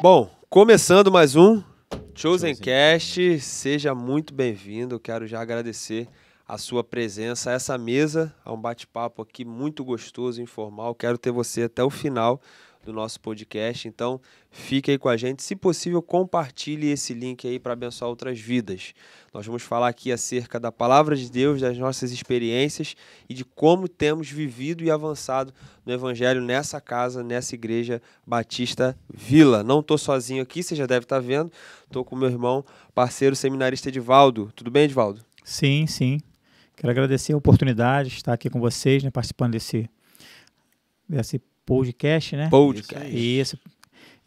Bom, começando mais um Chosen Cast, seja muito bem-vindo. Quero já agradecer a sua presença a essa mesa, a um bate-papo aqui muito gostoso, informal. Quero ter você até o final do nosso podcast. Então, fique aí com a gente. Se possível, compartilhe esse link aí para abençoar outras vidas. Nós vamos falar aqui acerca da palavra de Deus, das nossas experiências e de como temos vivido e avançado no evangelho nessa casa, nessa igreja Batista Vila. Não estou sozinho aqui, você já deve estar tá vendo. Estou com meu irmão, parceiro seminarista Edivaldo. Tudo bem, Edivaldo? Sim, sim. Quero agradecer a oportunidade de estar aqui com vocês, né, participando desse, desse podcast, né? Podcast. Isso.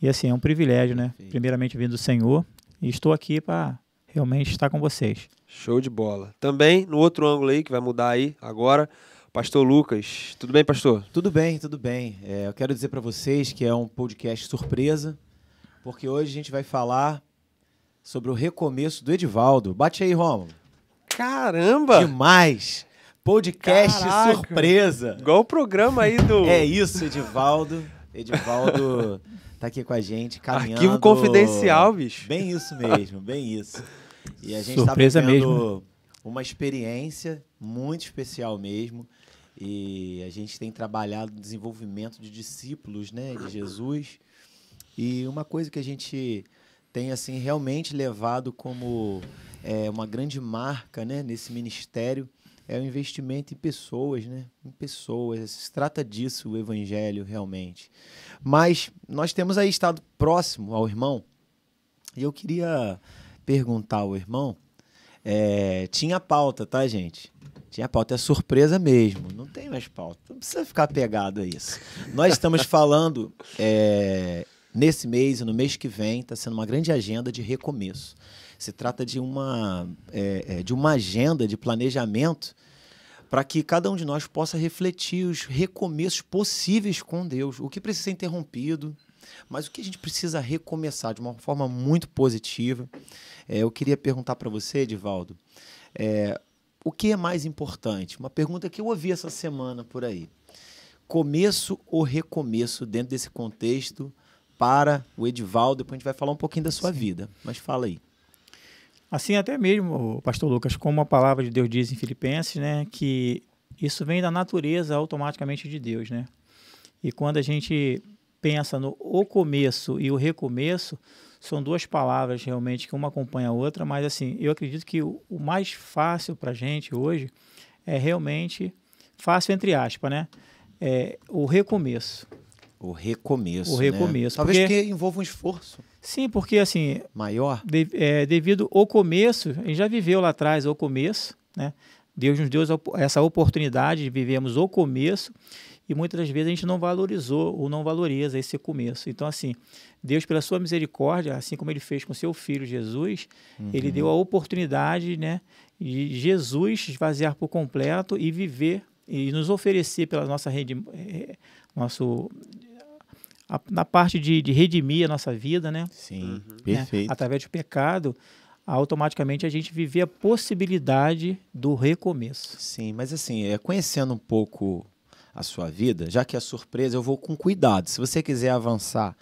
E assim, é um privilégio, né? Primeiramente vindo do Senhor. E estou aqui para realmente estar com vocês. Show de bola. Também no outro ângulo aí, que vai mudar aí agora, Pastor Lucas. Tudo bem, pastor? Tudo bem, tudo bem. É, eu quero dizer para vocês que é um podcast surpresa, porque hoje a gente vai falar sobre o recomeço do Edivaldo. Bate aí, Romulo. Caramba! Demais! podcast Caraca. surpresa. Igual o programa aí do. É isso, Edivaldo. Edivaldo tá aqui com a gente, caminhando. Arquivo confidencial, bicho. Bem isso mesmo, bem isso. E a gente tá surpresa tá mesmo. Né? uma experiência muito especial mesmo. E a gente tem trabalhado no desenvolvimento de discípulos, né, de Jesus. E uma coisa que a gente tem assim realmente levado como é, uma grande marca, né, nesse ministério é o investimento em pessoas, né? Em pessoas. Se trata disso o evangelho realmente. Mas nós temos aí estado próximo ao irmão. E eu queria perguntar ao irmão. É, tinha pauta, tá, gente? Tinha pauta, é surpresa mesmo. Não tem mais pauta. Não precisa ficar pegado a isso. Nós estamos falando é, nesse mês e no mês que vem, está sendo uma grande agenda de recomeço. Se trata de uma, é, é, de uma agenda de planejamento para que cada um de nós possa refletir os recomeços possíveis com Deus, o que precisa ser interrompido, mas o que a gente precisa recomeçar de uma forma muito positiva. É, eu queria perguntar para você, Edivaldo, é, o que é mais importante? Uma pergunta que eu ouvi essa semana por aí. Começo ou recomeço dentro desse contexto para o Edivaldo? Depois a gente vai falar um pouquinho da sua Sim. vida, mas fala aí. Assim, até mesmo, pastor Lucas, como a palavra de Deus diz em Filipenses, né, que isso vem da natureza automaticamente de Deus, né? E quando a gente pensa no o começo e o recomeço, são duas palavras realmente que uma acompanha a outra, mas assim, eu acredito que o, o mais fácil para a gente hoje é realmente, fácil entre aspas, né? É o recomeço. O recomeço. O recomeço. Né? Talvez porque, que envolva um esforço. Sim, porque assim. Maior? De, é, devido ao começo, a gente já viveu lá atrás o começo, né? Deus nos deu essa oportunidade de vivemos o começo e muitas das vezes a gente não valorizou ou não valoriza esse começo. Então, assim, Deus, pela sua misericórdia, assim como ele fez com seu filho Jesus, uhum. ele deu a oportunidade né, de Jesus esvaziar por completo e viver e nos oferecer pela nossa rede, é, é, nosso a, na parte de, de, redimir a nossa vida, né? Sim, uhum. perfeito. É, através do pecado, automaticamente a gente vive a possibilidade do recomeço. Sim, mas assim, é, conhecendo um pouco a sua vida, já que é surpresa, eu vou com cuidado. Se você quiser avançar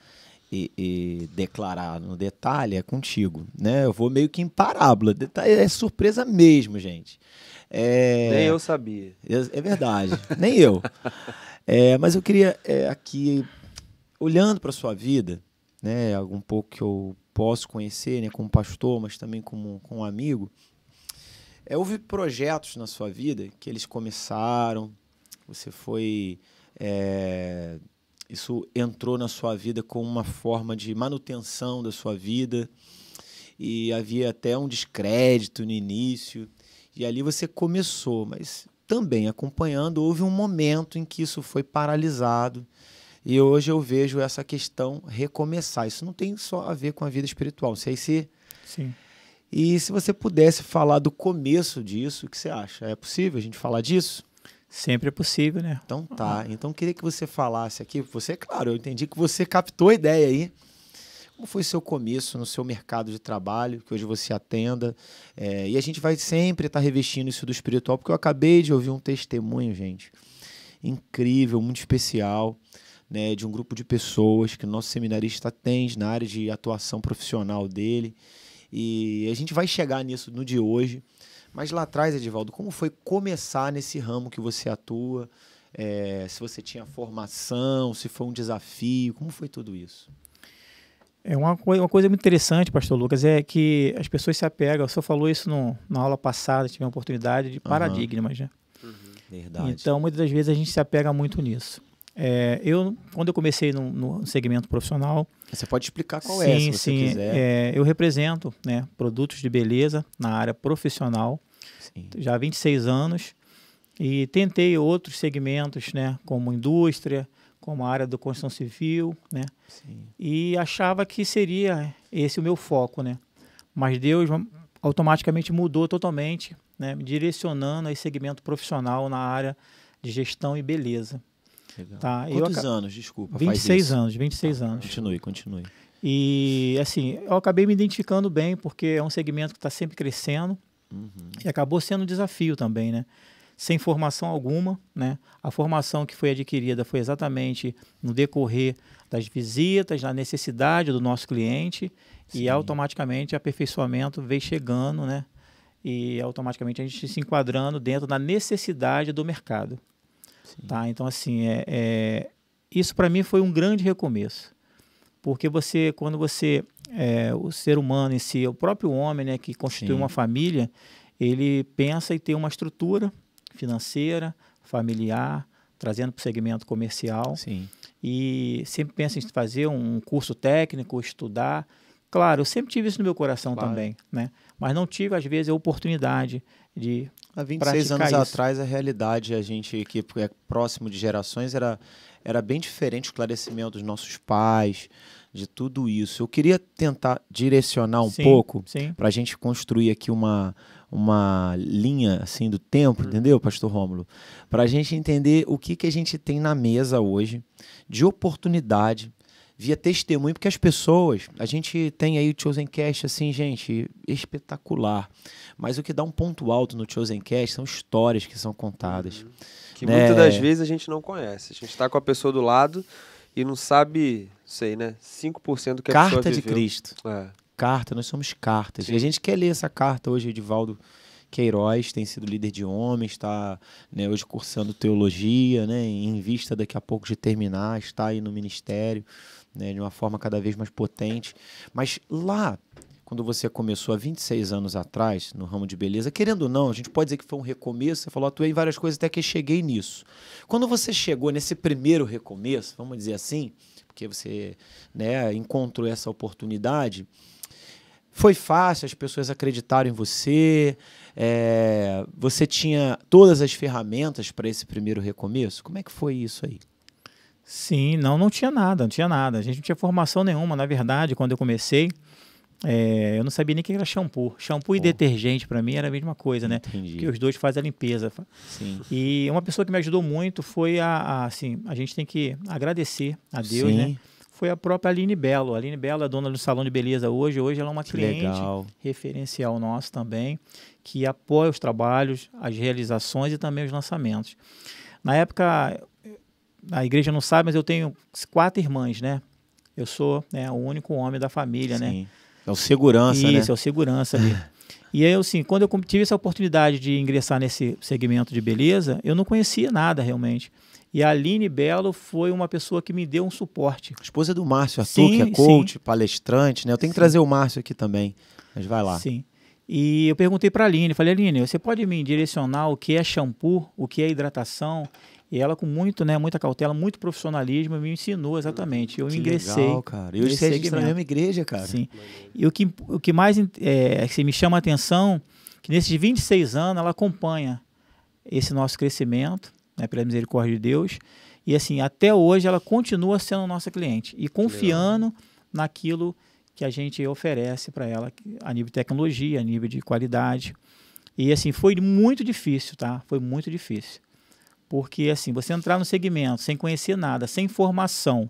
e, e, declarar no detalhe, é contigo. Né? Eu vou meio que em parábola. Detalhe, é, é surpresa mesmo, gente. É... Nem eu sabia. É, é verdade, nem eu. É, mas eu queria aqui olhando para a sua vida, né, um pouco que eu posso conhecer, né, como pastor, mas também como, como amigo, é, houve projetos na sua vida que eles começaram, você foi. É, isso entrou na sua vida como uma forma de manutenção da sua vida, e havia até um descrédito no início, e ali você começou, mas também acompanhando, houve um momento em que isso foi paralisado e hoje eu vejo essa questão recomeçar. Isso não tem só a ver com a vida espiritual, não sei se. Sim. E se você pudesse falar do começo disso, o que você acha? É possível a gente falar disso? Sempre é possível, né? Então tá. Ah. Então queria que você falasse aqui. Você, claro, eu entendi que você captou a ideia aí. Como foi seu começo no seu mercado de trabalho, que hoje você atenda? É, e a gente vai sempre estar tá revestindo isso do espiritual, porque eu acabei de ouvir um testemunho, gente, incrível, muito especial, né, de um grupo de pessoas que o nosso seminarista tem na área de atuação profissional dele. E a gente vai chegar nisso no dia hoje. Mas lá atrás, Edivaldo, como foi começar nesse ramo que você atua? É, se você tinha formação, se foi um desafio, como foi tudo isso? É uma, uma coisa muito interessante, pastor Lucas, é que as pessoas se apegam, o senhor falou isso no, na aula passada, tive a oportunidade de paradigmas, uhum. né? Uhum. Verdade. Então, muitas das vezes a gente se apega muito nisso. É, eu, quando eu comecei no, no, segmento profissional. Você pode explicar qual é, sim, é, se sim, quiser. É, eu represento né, produtos de beleza na área profissional sim. já há 26 anos e tentei outros segmentos, né, como indústria, como a área do construção civil, né, sim. e achava que seria esse o meu foco. Né, mas Deus automaticamente mudou totalmente, né, me direcionando a esse segmento profissional na área de gestão e beleza. Tá? Quantos eu, anos, desculpa? 26 anos, 26 ah, tá, anos. Continue, continue. E assim, eu acabei me identificando bem, porque é um segmento que está sempre crescendo uhum. e acabou sendo um desafio também, né? Sem formação alguma, né? A formação que foi adquirida foi exatamente no decorrer das visitas, da necessidade do nosso cliente Sim. e automaticamente aperfeiçoamento veio chegando, né? E automaticamente a gente se enquadrando dentro da necessidade do mercado. Tá? Então, assim, é, é isso para mim foi um grande recomeço. Porque você, quando você, é, o ser humano em si, o próprio homem né, que constitui Sim. uma família, ele pensa em ter uma estrutura financeira, familiar, trazendo para o segmento comercial. Sim. E sempre pensa em fazer um curso técnico, estudar. Claro, eu sempre tive isso no meu coração claro. também, né? Mas não tive, às vezes, a oportunidade de Há 26 anos isso. atrás, a realidade, a gente que é próximo de gerações, era, era bem diferente o esclarecimento dos nossos pais, de tudo isso. Eu queria tentar direcionar um sim, pouco para a gente construir aqui uma, uma linha assim do tempo, hum. entendeu, Pastor Rômulo? Para a gente entender o que, que a gente tem na mesa hoje de oportunidade via testemunho, porque as pessoas, a gente tem aí o Chosen Cast assim, gente, espetacular. Mas o que dá um ponto alto no Chosen Cast são histórias que são contadas. Uhum. Que né? muitas das vezes a gente não conhece. A gente está com a pessoa do lado e não sabe, sei, né, 5% do que a Carta pessoa viveu. de Cristo. É. Carta, nós somos cartas. Sim. E a gente quer ler essa carta hoje, Edivaldo Queiroz tem sido líder de homens, está né, hoje cursando teologia, né, em vista daqui a pouco de terminar, está aí no ministério né, de uma forma cada vez mais potente. Mas lá, quando você começou há 26 anos atrás, no ramo de beleza, querendo ou não, a gente pode dizer que foi um recomeço, você falou, atuei ah, em várias coisas até que cheguei nisso. Quando você chegou nesse primeiro recomeço, vamos dizer assim, porque você né, encontrou essa oportunidade, foi fácil as pessoas acreditaram em você, é, você tinha todas as ferramentas para esse primeiro recomeço? Como é que foi isso aí? Sim, não, não tinha nada, não tinha nada. A gente não tinha formação nenhuma. Na verdade, quando eu comecei, é, eu não sabia nem o que era shampoo. Shampoo oh. e detergente, para mim, era a mesma coisa, né? Entendi. Porque os dois fazem a limpeza. Sim. E uma pessoa que me ajudou muito foi a, a assim, a gente tem que agradecer a Deus, Sim. né? Foi a própria Aline Belo. A Aline Belo é dona do Salão de Beleza hoje. Hoje ela é uma que cliente legal. referencial nosso também que apoia os trabalhos, as realizações e também os lançamentos. Na época, a igreja não sabe, mas eu tenho quatro irmãs, né? Eu sou né, o único homem da família, né? Sim. né? É o segurança, Isso, né? Isso, é o segurança ali. e aí, assim, quando eu tive essa oportunidade de ingressar nesse segmento de beleza, eu não conhecia nada realmente. E a Aline Belo foi uma pessoa que me deu um suporte. A esposa é do Márcio Arthur, sim, que é coach, sim. palestrante, né? Eu tenho sim. que trazer o Márcio aqui também. Mas vai lá. Sim. E eu perguntei para a Aline, falei, Aline, você pode me direcionar o que é shampoo, o que é hidratação? E ela com muito, né, muita cautela, muito profissionalismo, me ensinou exatamente. Eu que ingressei. Legal, cara. Eu ingressei é na mesma igreja, cara. Sim. E o que, o que mais é, que me chama a atenção, que nesses 26 anos ela acompanha esse nosso crescimento, né, pela misericórdia de Deus. E assim, até hoje ela continua sendo nossa cliente e confiando naquilo que que a gente oferece para ela a nível de tecnologia, a nível de qualidade. E assim, foi muito difícil, tá? Foi muito difícil. Porque assim, você entrar no segmento sem conhecer nada, sem formação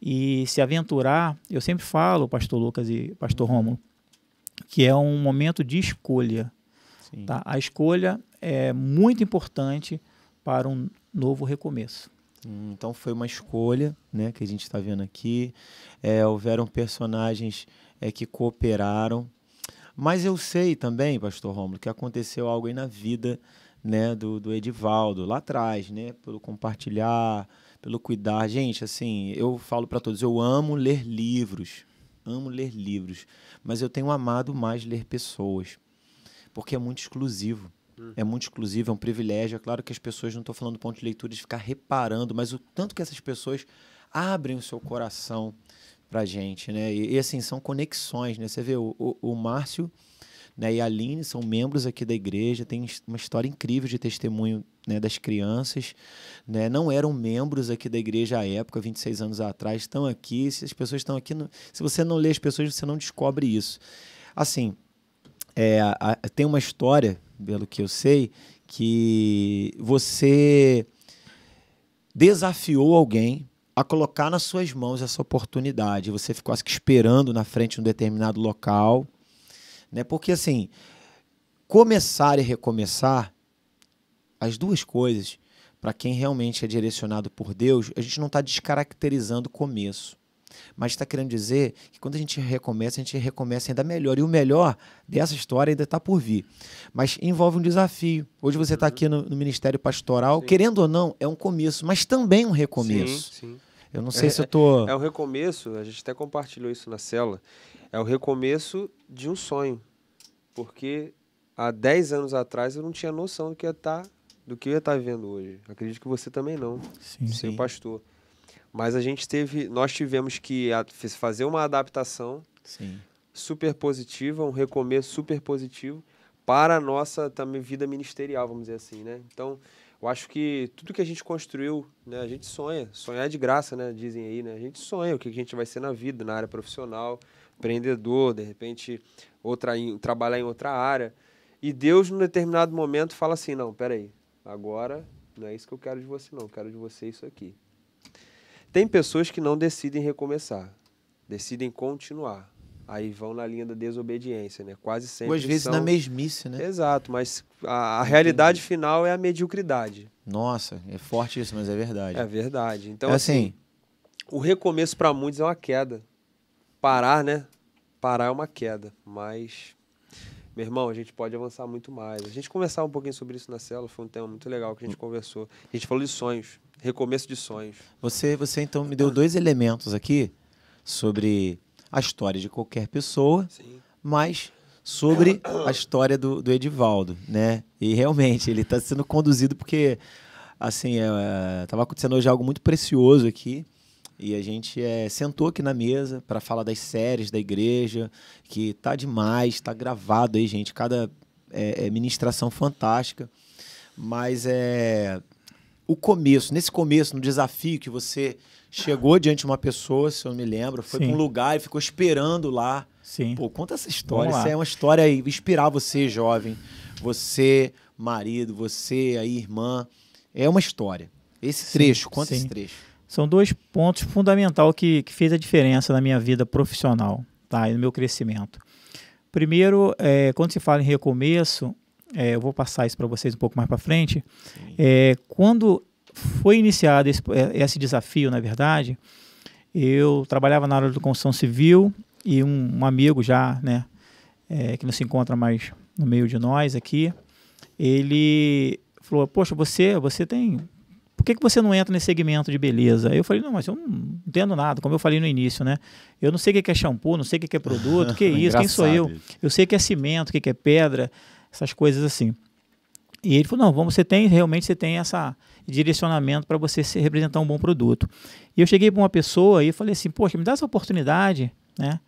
e se aventurar, eu sempre falo, pastor Lucas e pastor Rômulo, que é um momento de escolha. Tá? A escolha é muito importante para um novo recomeço. Então foi uma escolha, né, que a gente está vendo aqui. É, houveram personagens é, que cooperaram, mas eu sei também, Pastor Romulo, que aconteceu algo aí na vida, né, do, do Edivaldo lá atrás, né, pelo compartilhar, pelo cuidar. Gente, assim, eu falo para todos, eu amo ler livros, amo ler livros, mas eu tenho amado mais ler pessoas, porque é muito exclusivo. Hum. É muito exclusivo, é um privilégio. É claro que as pessoas, não estou falando ponto de leitura de ficar reparando, mas o tanto que essas pessoas abrem o seu coração para gente, né? E, e, assim, são conexões, né? Você vê, o, o, o Márcio né, e a Aline são membros aqui da igreja, tem uma história incrível de testemunho né, das crianças, né? Não eram membros aqui da igreja à época, 26 anos atrás, estão aqui, se as pessoas estão aqui, no... se você não lê as pessoas, você não descobre isso. Assim, é, a, tem uma história pelo que eu sei, que você desafiou alguém a colocar nas suas mãos essa oportunidade. Você ficou acho que esperando na frente de um determinado local, né? Porque assim, começar e recomeçar as duas coisas, para quem realmente é direcionado por Deus, a gente não está descaracterizando o começo. Mas está querendo dizer que quando a gente recomeça, a gente recomeça ainda melhor. E o melhor dessa história ainda está por vir. Mas envolve um desafio. Hoje você está uhum. aqui no, no, Ministério Pastoral, sim. querendo ou não, é um começo, mas também um recomeço. Sim, sim. Eu não sei é, se eu tô. É o recomeço, a gente até compartilhou isso na cela. É o recomeço de um sonho. Porque há 10 anos atrás eu não tinha noção do que ia Tá, do que eu ia estar tá vivendo hoje. Acredito que você também não. Sim. Seu pastor. Mas a gente teve, nós tivemos que fazer uma adaptação Sim. super positiva, um recomeço super positivo para a nossa também vida ministerial, vamos dizer assim, né? Então, eu acho que tudo que a gente construiu, né, a gente sonha, sonhar é de graça, né, dizem aí, né? A gente sonha o que a gente vai ser na vida, na área profissional, empreendedor, de repente outra em, trabalhar em outra área. E Deus, num determinado momento, fala assim: "Não, peraí, Agora não é isso que eu quero de você não, eu quero de você isso aqui". Tem pessoas que não decidem recomeçar, decidem continuar. Aí vão na linha da desobediência, né? Quase sempre. Às vezes são... na mesmice, né? Exato, mas a, a realidade final é a mediocridade. Nossa, é forte isso, mas é verdade. É verdade. Então, é assim, assim, o recomeço para muitos é uma queda. Parar, né? Parar é uma queda, mas meu irmão, a gente pode avançar muito mais. A gente conversava um pouquinho sobre isso na cela, foi um tema muito legal que a gente hum. conversou. A gente falou de sonhos recomeço de sonhos. Você, você então me deu dois elementos aqui sobre a história de qualquer pessoa, Sim. mas sobre a história do, do Edivaldo, né? E realmente ele está sendo conduzido porque assim estava é, é acontecendo hoje algo muito precioso aqui. E a gente é, sentou aqui na mesa para falar das séries da igreja, que tá demais, está gravado aí, gente. Cada é, é, ministração fantástica. Mas é, o começo, nesse começo, no desafio que você chegou diante de uma pessoa, se eu me lembro, foi para um lugar e ficou esperando lá. Sim. Pô, conta essa história. Essa é uma história aí, inspirar você, jovem, você, marido, você, a irmã. É uma história. Esse trecho, conta sim. esse trecho. São dois pontos fundamentais que, que fez a diferença na minha vida profissional tá? e no meu crescimento. Primeiro, é, quando se fala em recomeço, é, eu vou passar isso para vocês um pouco mais para frente. É, quando foi iniciado esse, é, esse, desafio, na verdade, eu trabalhava na área de construção civil e um, um amigo já, né, é, que não se encontra mais no meio de nós aqui, ele falou: Poxa, você, você tem. Por que, que você não entra nesse segmento de beleza? Eu falei, não, mas eu não entendo nada, como eu falei no início, né? Eu não sei o que é shampoo, não sei o que é produto, o que é isso, quem sou eu? Eu sei o que é cimento, o que é pedra, essas coisas assim. E ele falou: não, vamos, você tem, realmente você tem essa direcionamento para você se representar um bom produto. E eu cheguei para uma pessoa e falei assim: poxa, me dá essa oportunidade, né?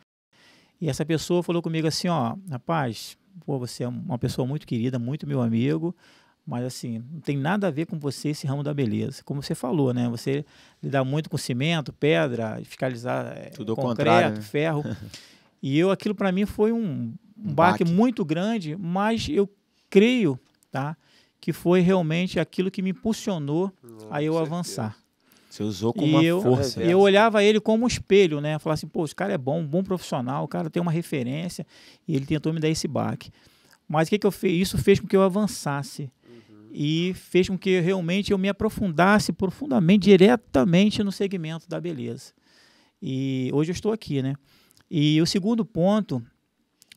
E essa pessoa falou comigo assim: ó, rapaz, pô, você é uma pessoa muito querida, muito meu amigo, mas assim, não tem nada a ver com você esse ramo da beleza. Como você falou, né? Você lidar muito com cimento, pedra, fiscalizar eh, Tudo concreto, contrário, né? ferro. e eu, aquilo para mim foi um um baque, baque muito grande, mas eu creio, tá? Que foi realmente aquilo que me impulsionou a eu certeza. avançar. Você usou com e uma eu, força. Eu olhava ele como um espelho, né? Falava assim, pô, esse cara é bom, um bom profissional, o cara tem uma referência. E ele tentou me dar esse baque. Mas o que, que eu fiz? Isso fez com que eu avançasse. Uhum. E fez com que realmente eu me aprofundasse profundamente, diretamente no segmento da beleza. E hoje eu estou aqui, né? E o segundo ponto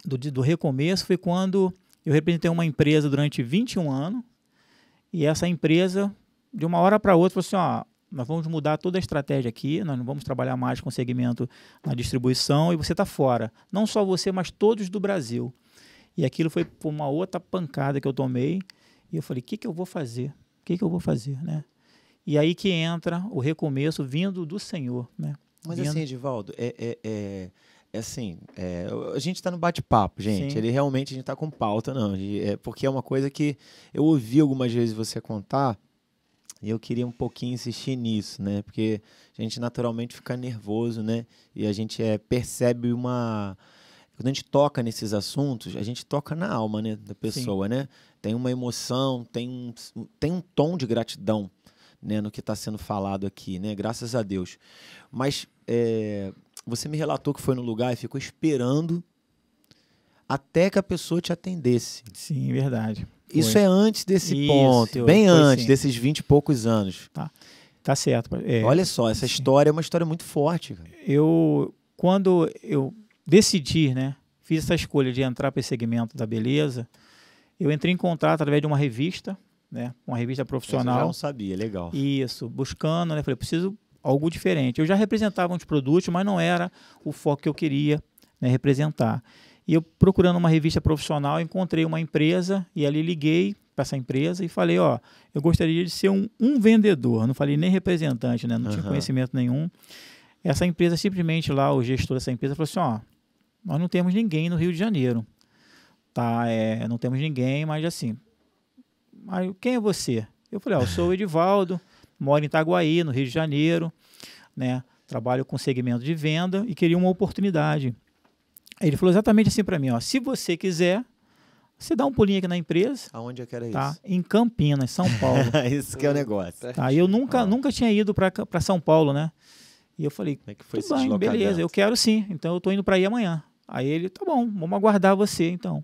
do, do recomeço foi quando eu representei uma empresa durante 21 anos e essa empresa, de uma hora para outra, falou assim: ó, nós vamos mudar toda a estratégia aqui, nós não vamos trabalhar mais com segmento na distribuição e você está fora. Não só você, mas todos do Brasil. E aquilo foi uma outra pancada que eu tomei e eu falei: o que, que eu vou fazer? O que, que eu vou fazer, né? E aí que entra o recomeço vindo do Senhor, né? Mas vindo... assim, Edivaldo, é, é, é é assim, é, a gente está no bate-papo, gente. Sim. Ele realmente a gente está com pauta, não. É, porque é uma coisa que eu ouvi algumas vezes você contar e eu queria um pouquinho insistir nisso, né? Porque a gente naturalmente fica nervoso, né? E a gente é, percebe uma. Quando a gente toca nesses assuntos, a gente toca na alma né, da pessoa, Sim. né? Tem uma emoção, tem um, tem um tom de gratidão né, no que está sendo falado aqui, né? Graças a Deus. Mas é, você me relatou que foi no lugar e ficou esperando até que a pessoa te atendesse. Sim, é verdade. Foi. Isso é antes desse Isso, ponto, bem antes sim. desses 20 e poucos anos. Tá, tá certo. É, Olha só, essa sim. história é uma história muito forte. Cara. Eu, quando eu decidi, né, fiz essa escolha de entrar para esse segmento da beleza, eu entrei em contato através de uma revista, né, uma revista profissional. Eu já não sabia, legal. Isso, buscando, né, falei, preciso algo diferente. Eu já representava uns produtos, mas não era o foco que eu queria né, representar. E eu procurando uma revista profissional, encontrei uma empresa e ali liguei para essa empresa e falei, ó, eu gostaria de ser um, um vendedor, não falei nem representante, né? Não uhum. tinha conhecimento nenhum. Essa empresa simplesmente lá, o gestor dessa empresa falou assim, ó, nós não temos ninguém no Rio de Janeiro, tá? É, não temos ninguém, mas assim, mas quem é você? Eu falei, ó, eu sou o Edivaldo, moro em Itaguaí, no Rio de Janeiro, né? Trabalho com segmento de venda e queria uma oportunidade. Ele falou exatamente assim para mim, ó, se você quiser, você dá um pulinho aqui na empresa. Aonde é que era tá? isso? Em Campinas, São Paulo. isso que é o negócio. Tá, eu nunca, ah. nunca tinha ido para São Paulo, né? E eu falei, como é que foi esse bem, beleza, eu quero sim. Então eu tô indo para aí amanhã. Aí ele, tá bom, vamos aguardar você então.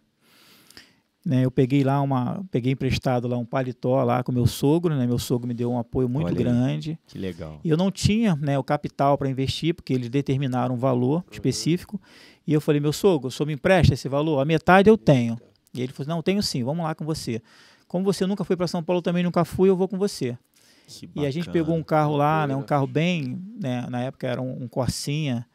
Né, eu peguei lá uma, peguei emprestado lá um paletó lá com meu sogro, né? Meu sogro me deu um apoio muito Olha grande. Aí, que legal. E eu não tinha, né, o capital para investir, porque eles determinaram um valor uhum. específico. E eu falei: "Meu sogro, o senhor me empresta esse valor? A metade eu tenho". E ele falou: "Não, tenho sim, vamos lá com você. Como você nunca foi para São Paulo, eu também nunca fui, eu vou com você". Que e a gente pegou um carro lá, né, um carro bem, né, na época era um, um Corsinha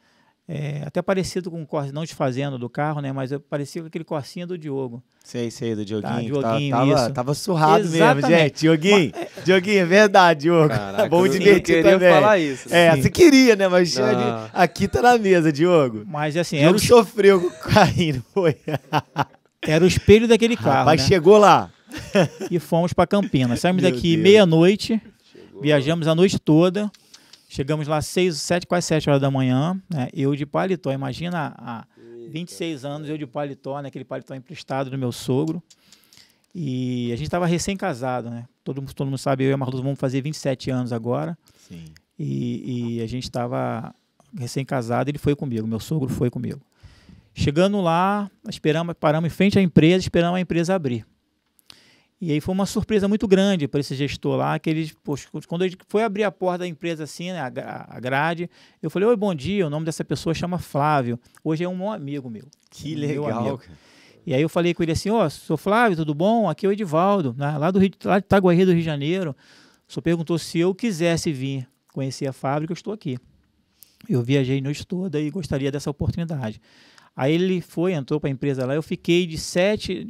é, até parecido com o Corsa, não desfazendo do carro, né? Mas parecia com aquele Corsinha do Diogo. Sei, sei, do Dioguinho. Tá, Dioguinho tava, tava, tava, surrado Exatamente. mesmo, gente. Dioguinho, mas... É, Dioguinho, é verdade, Diogo. Caraca, Bom divertir eu queria falar isso. É, sim. você queria, né? Mas aqui tá na mesa, Diogo. Mas assim... Diogo era o... sofreu com o carrinho, foi? era o espelho daquele carro, Mas né? chegou lá. E fomos para Campinas. Saímos daqui meia-noite, viajamos a noite toda. Chegamos lá seis, sete, quase sete horas da manhã, né? Eu de paletó, imagina há 26 anos eu de paletó, né? aquele né? paletó emprestado do meu sogro. E a gente estava recém-casado, né? Todo, todo mundo sabe, eu e a Marluza vamos fazer 27 anos agora. Sim. E, e a gente estava recém-casado, ele foi comigo, meu sogro foi comigo. Chegando lá, esperamos, paramos em frente à empresa, esperamos a empresa abrir. E aí foi uma surpresa muito grande para esse gestor lá, que ele, poxa, quando ele foi abrir a porta da empresa assim, né, a grade, eu falei, oi, bom dia, o nome dessa pessoa chama Flávio, hoje é um bom amigo meu. Que legal, E aí eu falei com ele assim, ó, oh, sou Flávio, tudo bom? Aqui é o Edivaldo, né, lá, do Rio, lá de Itaguaí, do Rio de Janeiro. O senhor perguntou se eu quisesse vir conhecer a fábrica, eu estou aqui. Eu viajei noite toda e gostaria dessa oportunidade. Aí ele foi, entrou para a empresa lá. Eu fiquei de 7,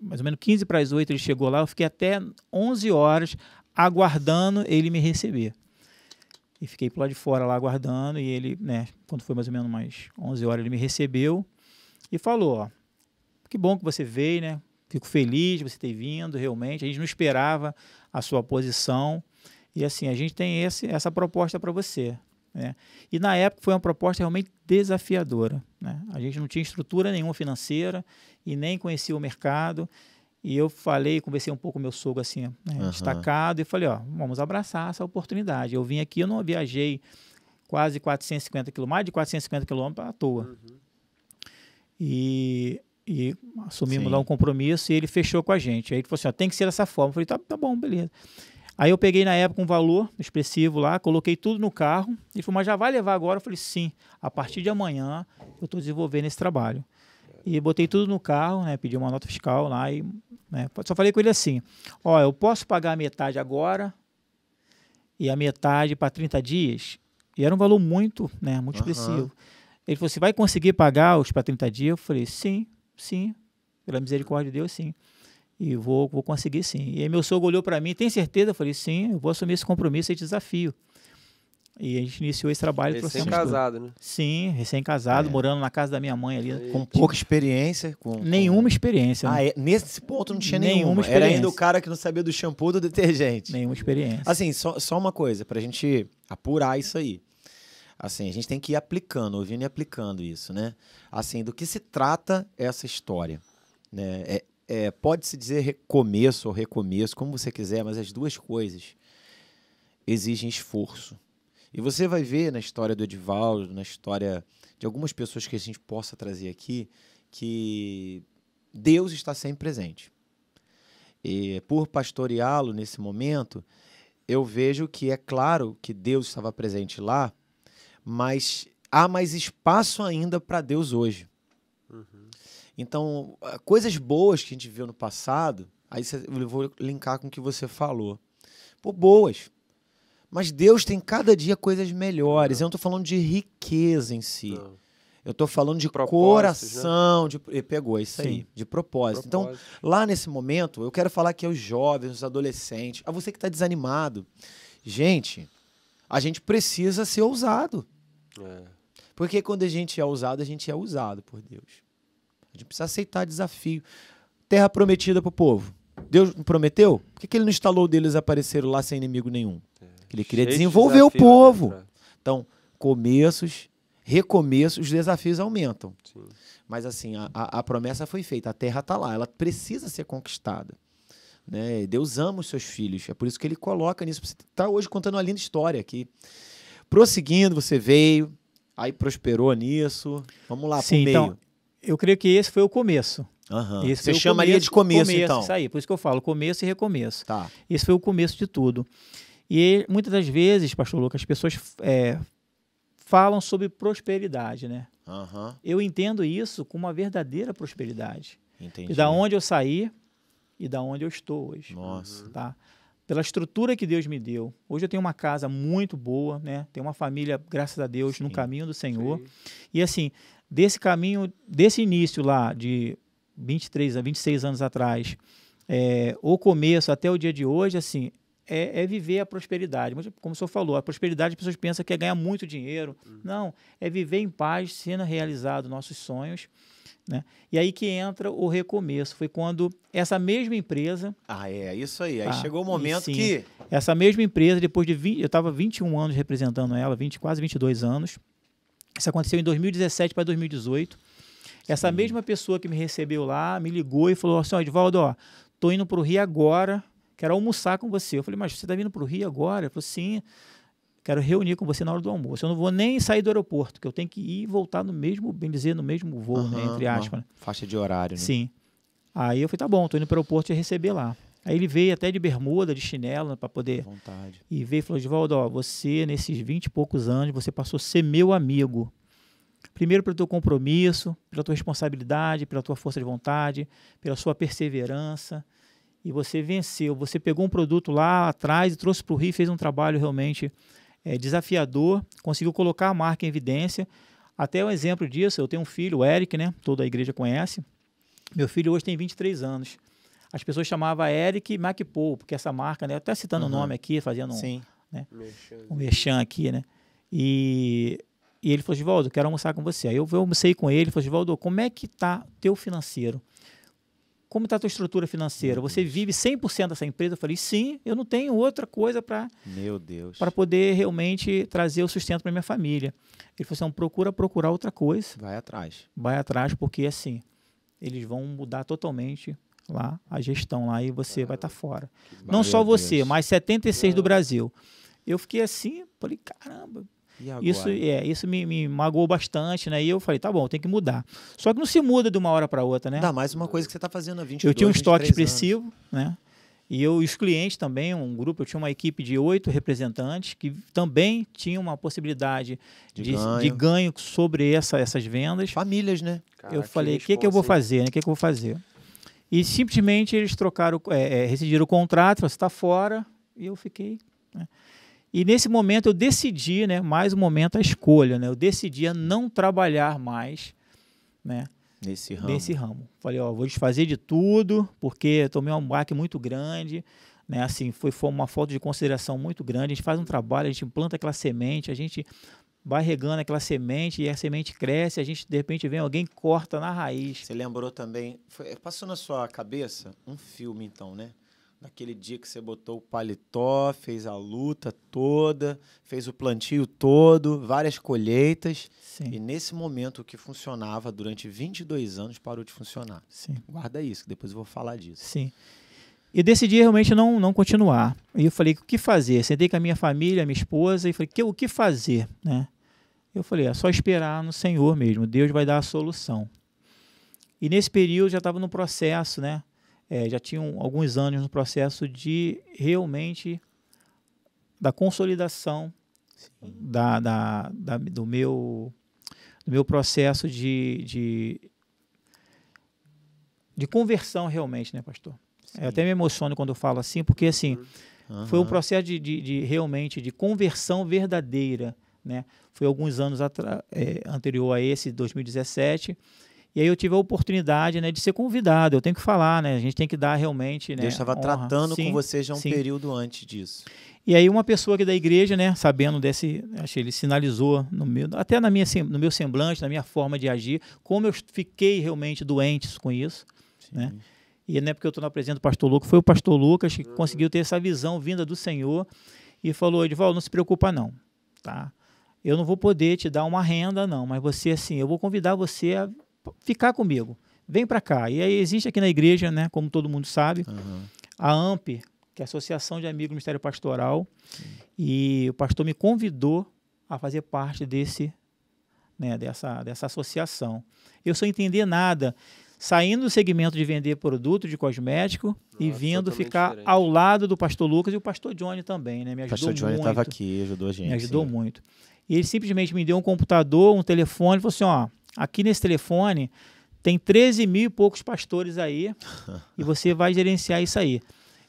mais ou menos 15 para as 8, ele chegou lá. Eu fiquei até 11 horas aguardando ele me receber. E fiquei lá de fora lá aguardando. E ele, né, quando foi mais ou menos mais 11 horas, ele me recebeu e falou: Ó, que bom que você veio, né? Fico feliz de você ter vindo, realmente. A gente não esperava a sua posição. E assim, a gente tem esse, essa proposta para você. Né? E na época foi uma proposta realmente desafiadora. Né? A gente não tinha estrutura nenhuma financeira e nem conhecia o mercado. E eu falei, conversei um pouco com meu sogro assim, né, uhum. destacado, e falei, ó, vamos abraçar essa oportunidade. Eu vim aqui, eu não viajei quase 450 quilômetros, mais de 450 quilômetros à toa. Uhum. E, e, assumimos Sim. lá um compromisso e ele fechou com a gente. Aí ele falou assim, ó, tem que ser dessa forma. Eu falei, tá, tá bom, beleza. Aí eu peguei na época um valor expressivo lá, coloquei tudo no carro. e falei, mas já vai levar agora? Eu falei, sim, a partir de amanhã eu estou desenvolvendo esse trabalho. E botei tudo no carro, né? Pedi uma nota fiscal lá e né, só falei com ele assim: ó, eu posso pagar a metade agora e a metade para 30 dias. E era um valor muito, né? Muito uhum. expressivo. Ele falou: você vai conseguir pagar os para 30 dias? Eu falei: sim, sim. Pela misericórdia de Deus, sim. E vou, vou conseguir sim. E aí meu sogro olhou para mim, tem certeza? Eu falei, sim, eu vou assumir esse compromisso, esse desafio. E a gente iniciou esse trabalho. Recém-casado, né? Sim, recém-casado, é. morando na casa da minha mãe ali. Com pouca experiência? Com, Nenhuma experiência. Né? Ah, é, nesse ponto não tinha nenhuma. nenhuma Era ainda o cara que não sabia do shampoo do detergente. Nenhuma experiência. Assim, só, só uma coisa, pra gente apurar isso aí. Assim, a gente tem que ir aplicando, ouvindo e aplicando isso, né? Assim, do que se trata essa história? Né? É, é, pode-se dizer recomeço ou recomeço, como você quiser, mas as duas coisas exigem esforço. E você vai ver na história do Edivaldo, na história de algumas pessoas que a gente possa trazer aqui, que Deus está sempre presente. E por pastoreá-lo nesse momento, eu vejo que é claro que Deus estava presente lá, mas há mais espaço ainda para Deus hoje. Então, ah, coisas boas que a gente viu no passado, aí eu vou linkar com o que você falou. Pô, boas. Mas Deus tem cada dia coisas melhores. Não. Eu não estou falando de riqueza em si. Não. Eu estou falando de coração. De, pegou isso Sim. aí, de propósito. Né? É propósito. Então, lá nesse momento, eu quero falar que aos é jovens, aos adolescentes, a você que está desanimado. Gente, a gente precisa ser ousado. É. Porque quando a gente é ousado, a gente é usado por Deus. A gente precisa aceitar desafio. Terra prometida para o povo. Deus prometeu? Por que, que ele não instalou deles aparecer lá sem inimigo nenhum? É. Que ele queria desenvolver de o povo. É. então, começos, recomeços, os desafios aumentam. Sim. Mas assim, a, a, promessa foi feita, a terra está lá, ela precisa ser conquistada. Né? Deus ama os seus filhos, é por isso que ele coloca nisso. Você está hoje contando uma linda história aqui. Prosseguindo, você veio, aí prosperou nisso. Vamos lá, Sim, então, meio. Então, eu creio que esse foi o começo. Uhum. Você chamaria começo, de começo, começo, então? Isso aí, por isso que eu falo, começo e recomeço. Tá. Esse foi o começo de tudo. E muitas das vezes, pastor Lucas, as pessoas é, falam sobre prosperidade, né? Uhum. Eu entendo isso como uma verdadeira prosperidade. Entendi. E da onde eu saí e da onde eu estou hoje. Nossa. Tá? Pela estrutura que Deus me deu. Hoje eu tenho uma casa muito boa, né? Tenho uma família, graças a Deus, Sim. no caminho do Senhor. Sim. E assim, desse caminho, desse início lá de 23 a 26 anos atrás, é, o começo até o dia de hoje, assim, é, é, viver a prosperidade. Como o senhor falou, a prosperidade as pessoas pensam que é ganhar muito dinheiro. Uhum. Não, é viver em paz, sendo realizado nossos sonhos. Né? E aí que entra o recomeço. Foi quando essa mesma empresa. Ah, é, é isso aí. Aí ah, chegou o momento sim, que. Essa mesma empresa, depois de 20, eu estava 21 anos representando ela, 20, quase 22 anos. Isso aconteceu em 2017 para 2018. Essa Sim. mesma pessoa que me recebeu lá me ligou e falou assim: Edvaldo, ó, tô indo para o Rio agora, quero almoçar com você. Eu falei, mas você está vindo para o Rio agora? Ele falou, sim, quero reunir com você na hora do almoço. Eu não vou nem sair do aeroporto, que eu tenho que ir e voltar no mesmo, bem dizer, no mesmo voo, né, entre aspas. Né? Faixa de horário, né? Sim. Aí eu falei, tá bom, tô indo para o aeroporto e receber lá. Aí ele veio até de bermuda, de chinelo, para poder. Vontade. E veio e falou: Oswaldo, você, nesses 20 e poucos anos, você passou a ser meu amigo. Primeiro pelo teu compromisso, pela tua responsabilidade, pela tua força de vontade, pela sua perseverança. E você venceu. Você pegou um produto lá atrás e trouxe para o Rio, fez um trabalho realmente é, desafiador, conseguiu colocar a marca em evidência. Até um exemplo disso, eu tenho um filho, o Eric, né? Toda a igreja conhece. Meu filho hoje tem 23 anos as pessoas chamavam Eric MacPou porque essa marca, né? Até citando o uhum. nome aqui, fazendo um, né, um merchan aqui, né? E, e ele falou, Givaldo, quero almoçar com você. Aí eu, eu almocei com ele, falou, Givaldo, como é que tá teu financeiro? Como está a tua estrutura financeira? Você vive 100% dessa empresa? Eu falei, sim, eu não tenho outra coisa para Meu Deus. Para poder realmente trazer o sustento para minha família. Ele falou assim, procura procurar outra coisa. Vai atrás. Vai atrás, porque assim, eles vão mudar totalmente lá, a gestão lá, e você ah, vai estar tá fora. Não só você, Deus. mas 76 do Brasil. Eu fiquei assim, falei, caramba. Isso, é, isso me, me, magoou bastante, né? E eu falei, tá bom, tem que mudar. Só que não se muda de uma hora para outra, né? Dá mais uma coisa que você está fazendo há 20 Eu tinha um estoque expressivo, anos. né? E eu e os clientes também, um grupo, eu tinha uma equipe de oito representantes que também tinha uma possibilidade de, de, ganho. de ganho. sobre essa, essas vendas. Famílias, né? Cara, eu falei, o que, né? que, que eu vou fazer? O né? que, que eu vou fazer? E simplesmente eles trocaram, é, é, rescindiram o contrato, você está fora, e eu fiquei. Né? E nesse momento eu decidi, né, mais um momento a escolha, né, eu decidi a não trabalhar mais né, nesse, ramo. nesse ramo. Falei, ó, vou desfazer de tudo, porque tomei um baque muito grande, né, assim, foi, foi uma falta de consideração muito grande. A gente faz um trabalho, a gente planta aquela semente, a gente vai regando aquela semente e a semente cresce, a gente de repente vem alguém corta na raiz. Você lembrou também, foi, passou na sua cabeça um filme então, né? Naquele dia que você botou o paletó, fez a luta toda, fez o plantio todo, várias colheitas. Sim. E nesse momento o que funcionava durante 22 anos parou de funcionar. Sim. Guarda isso, que depois eu vou falar disso. Sim. E decidi realmente não, não continuar. E eu falei, o que fazer? Sentei com a minha família, minha esposa, e falei, o que fazer? Né? Eu falei, é só esperar no Senhor mesmo, Deus vai dar a solução. E nesse período já estava no processo, né? É, já tinha alguns anos no processo de realmente da consolidação da, da, da, do, meu, do meu processo de, de, de conversão realmente, né, pastor? Sim. Eu até me emociono quando eu falo assim, porque assim, uhum. foi um processo de, de, de, realmente de conversão verdadeira, né? Foi alguns anos é, anterior a esse, 2017, e aí eu tive a oportunidade né, de ser convidado. Eu tenho que falar, né? A gente tem que dar realmente. Né, estava tratando sim, com você já um sim. período antes disso. E aí uma pessoa aqui da igreja, né, sabendo desse, acho que ele sinalizou no meu, até na minha, no meu semblante, na minha forma de agir, como eu fiquei realmente doente com isso, né? sim. né? E não é porque eu estou na presença do pastor Lucas, foi o pastor Lucas que uhum. conseguiu ter essa visão vinda do Senhor e falou, Edivaldo, não se preocupa não, tá? Eu não vou poder te dar uma renda não, mas você assim, eu vou convidar você a ficar comigo. Vem para cá. E aí existe aqui na igreja, né, como todo mundo sabe, uhum. a AMP, que é a Associação de Amigos do Ministério Pastoral, e o pastor me convidou a fazer parte desse né, dessa, dessa associação. Eu sem entender nada saindo do segmento de vender produto de cosmético Nossa, e vindo ficar diferente. ao lado do pastor Lucas e o pastor Johnny também, né? Me ajudou muito. pastor Johnny estava aqui, ajudou a gente. Me ajudou sim. muito. E ele simplesmente me deu um computador, um telefone, e falou assim: ó, aqui nesse telefone tem 13 mil e poucos pastores aí e você vai gerenciar isso aí.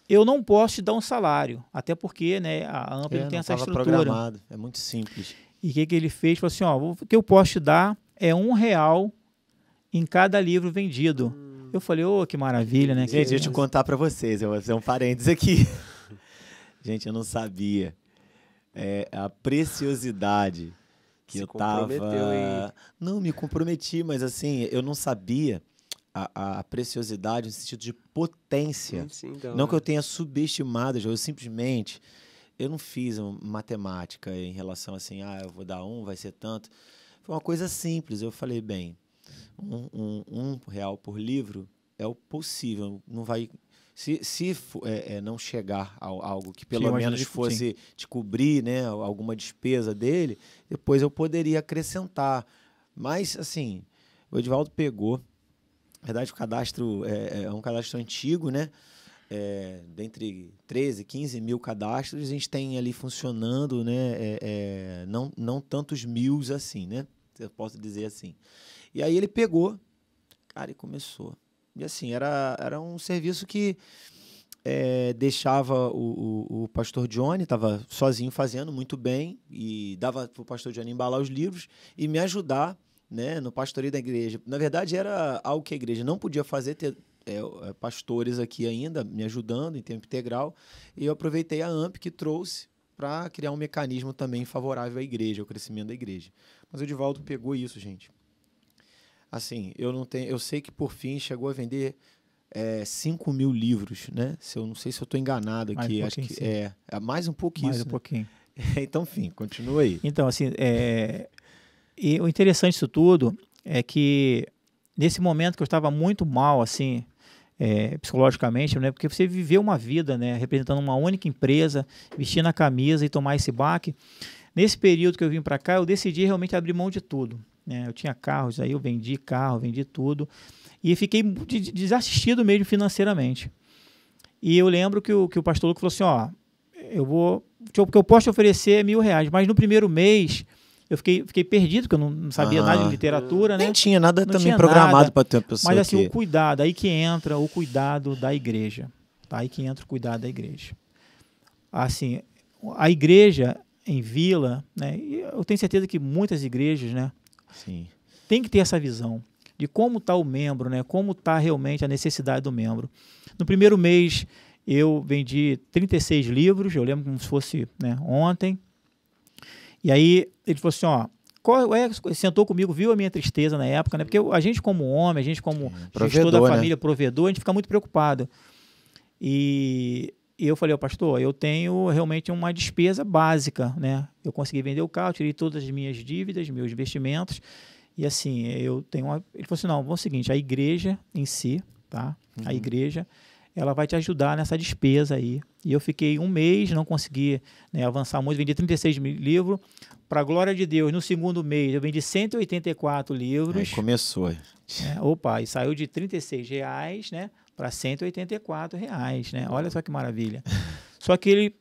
Eu não posso te dar um salário, até porque né, a ampla é, tem essa estrutura. Programado. É muito simples. E o que, que ele fez? Falou assim: ó, o que eu posso te dar é um real em cada livro vendido. Eu falei, ô, oh, que maravilha, né? Gente, deixa eu te contar para vocês, eu vou fazer um parênteses aqui. Gente, eu não sabia. É, a preciosidade que Se eu tava. Hein? Não, me comprometi, mas assim, eu não sabia a, a preciosidade no sentido de potência. Sim, sim, então, não que eu né? tenha subestimado, eu simplesmente. Eu não fiz matemática em relação assim, ah, eu vou dar um, vai ser tanto. Foi uma coisa simples. Eu falei, bem, um, um, um real por livro é o possível. Não vai se, se é, é, não chegar a, algo que pelo sim, menos que fosse sim. cobrir né, alguma despesa dele, depois eu poderia acrescentar. Mas, assim, o Edvaldo pegou. Na verdade, o cadastro é, é, é um cadastro antigo, né? É, dentre 13, 15 mil cadastros, a gente tem ali funcionando, né? É, não, não tantos mil assim, né? Eu posso dizer assim. E aí ele pegou, cara, e começou. E assim, era, era um serviço que é, deixava o, o, o, pastor Johnny, estava sozinho fazendo muito bem, e dava para o pastor Johnny embalar os livros e me ajudar né, no pastoreio da igreja. Na verdade, era algo que a igreja não podia fazer, ter, é, é pastores aqui ainda me ajudando em tempo integral. E eu aproveitei a AMP que trouxe para criar um mecanismo também favorável à igreja, ao crescimento da igreja. Mas o Divaldo pegou isso, gente assim, eu não tenho. Eu sei que por fim chegou a vender é, 5 mil livros, né? Se eu não sei se eu estou enganado mais aqui. Um acho que sim. é, é mais um pouquinho. Mais um né? pouquinho. então, enfim, continua aí. Então, assim, é, e o interessante disso tudo é que nesse momento que eu estava muito mal, assim, é, psicologicamente, né? Porque você viveu uma vida, né? Representando uma única empresa, vestindo a camisa e tomar esse baque. Nesse período que eu vim para cá, eu decidi realmente abrir mão de tudo. Né? Eu tinha carros, aí eu vendi carro, vendi tudo. E fiquei desassistido mesmo financeiramente. E eu lembro que o, que o pastor Luco falou assim: ó, eu vou. que eu posso te oferecer é mil reais, mas no primeiro mês eu fiquei, fiquei perdido, porque eu não sabia ah, nada de literatura, né? Nem tinha nada não também tinha programado para ter uma pessoa. Mas assim, que... o cuidado, aí que entra o cuidado da igreja. Tá? Aí que entra o cuidado da igreja. Assim, a igreja em vila, né? eu tenho certeza que muitas igrejas, né? Sim. Tem que ter essa visão de como está o membro, né? como está realmente a necessidade do membro. No primeiro mês, eu vendi 36 livros, eu lembro como se fosse né, ontem. E aí ele falou assim: ó, qual é, sentou comigo, viu a minha tristeza na época, né? Porque a gente, como homem, a gente, como gestor da né? família, né? provedor, a gente fica muito preocupado. E e eu falei, ao pastor, eu tenho realmente uma despesa básica, né? Eu consegui vender o carro, tirei todas as minhas dívidas, meus investimentos. E assim, eu tenho uma... Ele falou assim: não, vamos o seguinte, a igreja em si, tá? Uhum. A igreja, ela vai te ajudar nessa despesa aí. E eu fiquei um mês, não consegui né, avançar muito, vendi 36 mil livros. Para a glória de Deus, no segundo mês, eu vendi 184 livros. Aí começou. É, opa, e saiu de 36 reais, né? para 184 reais, né? Olha só que maravilha. Só que ele,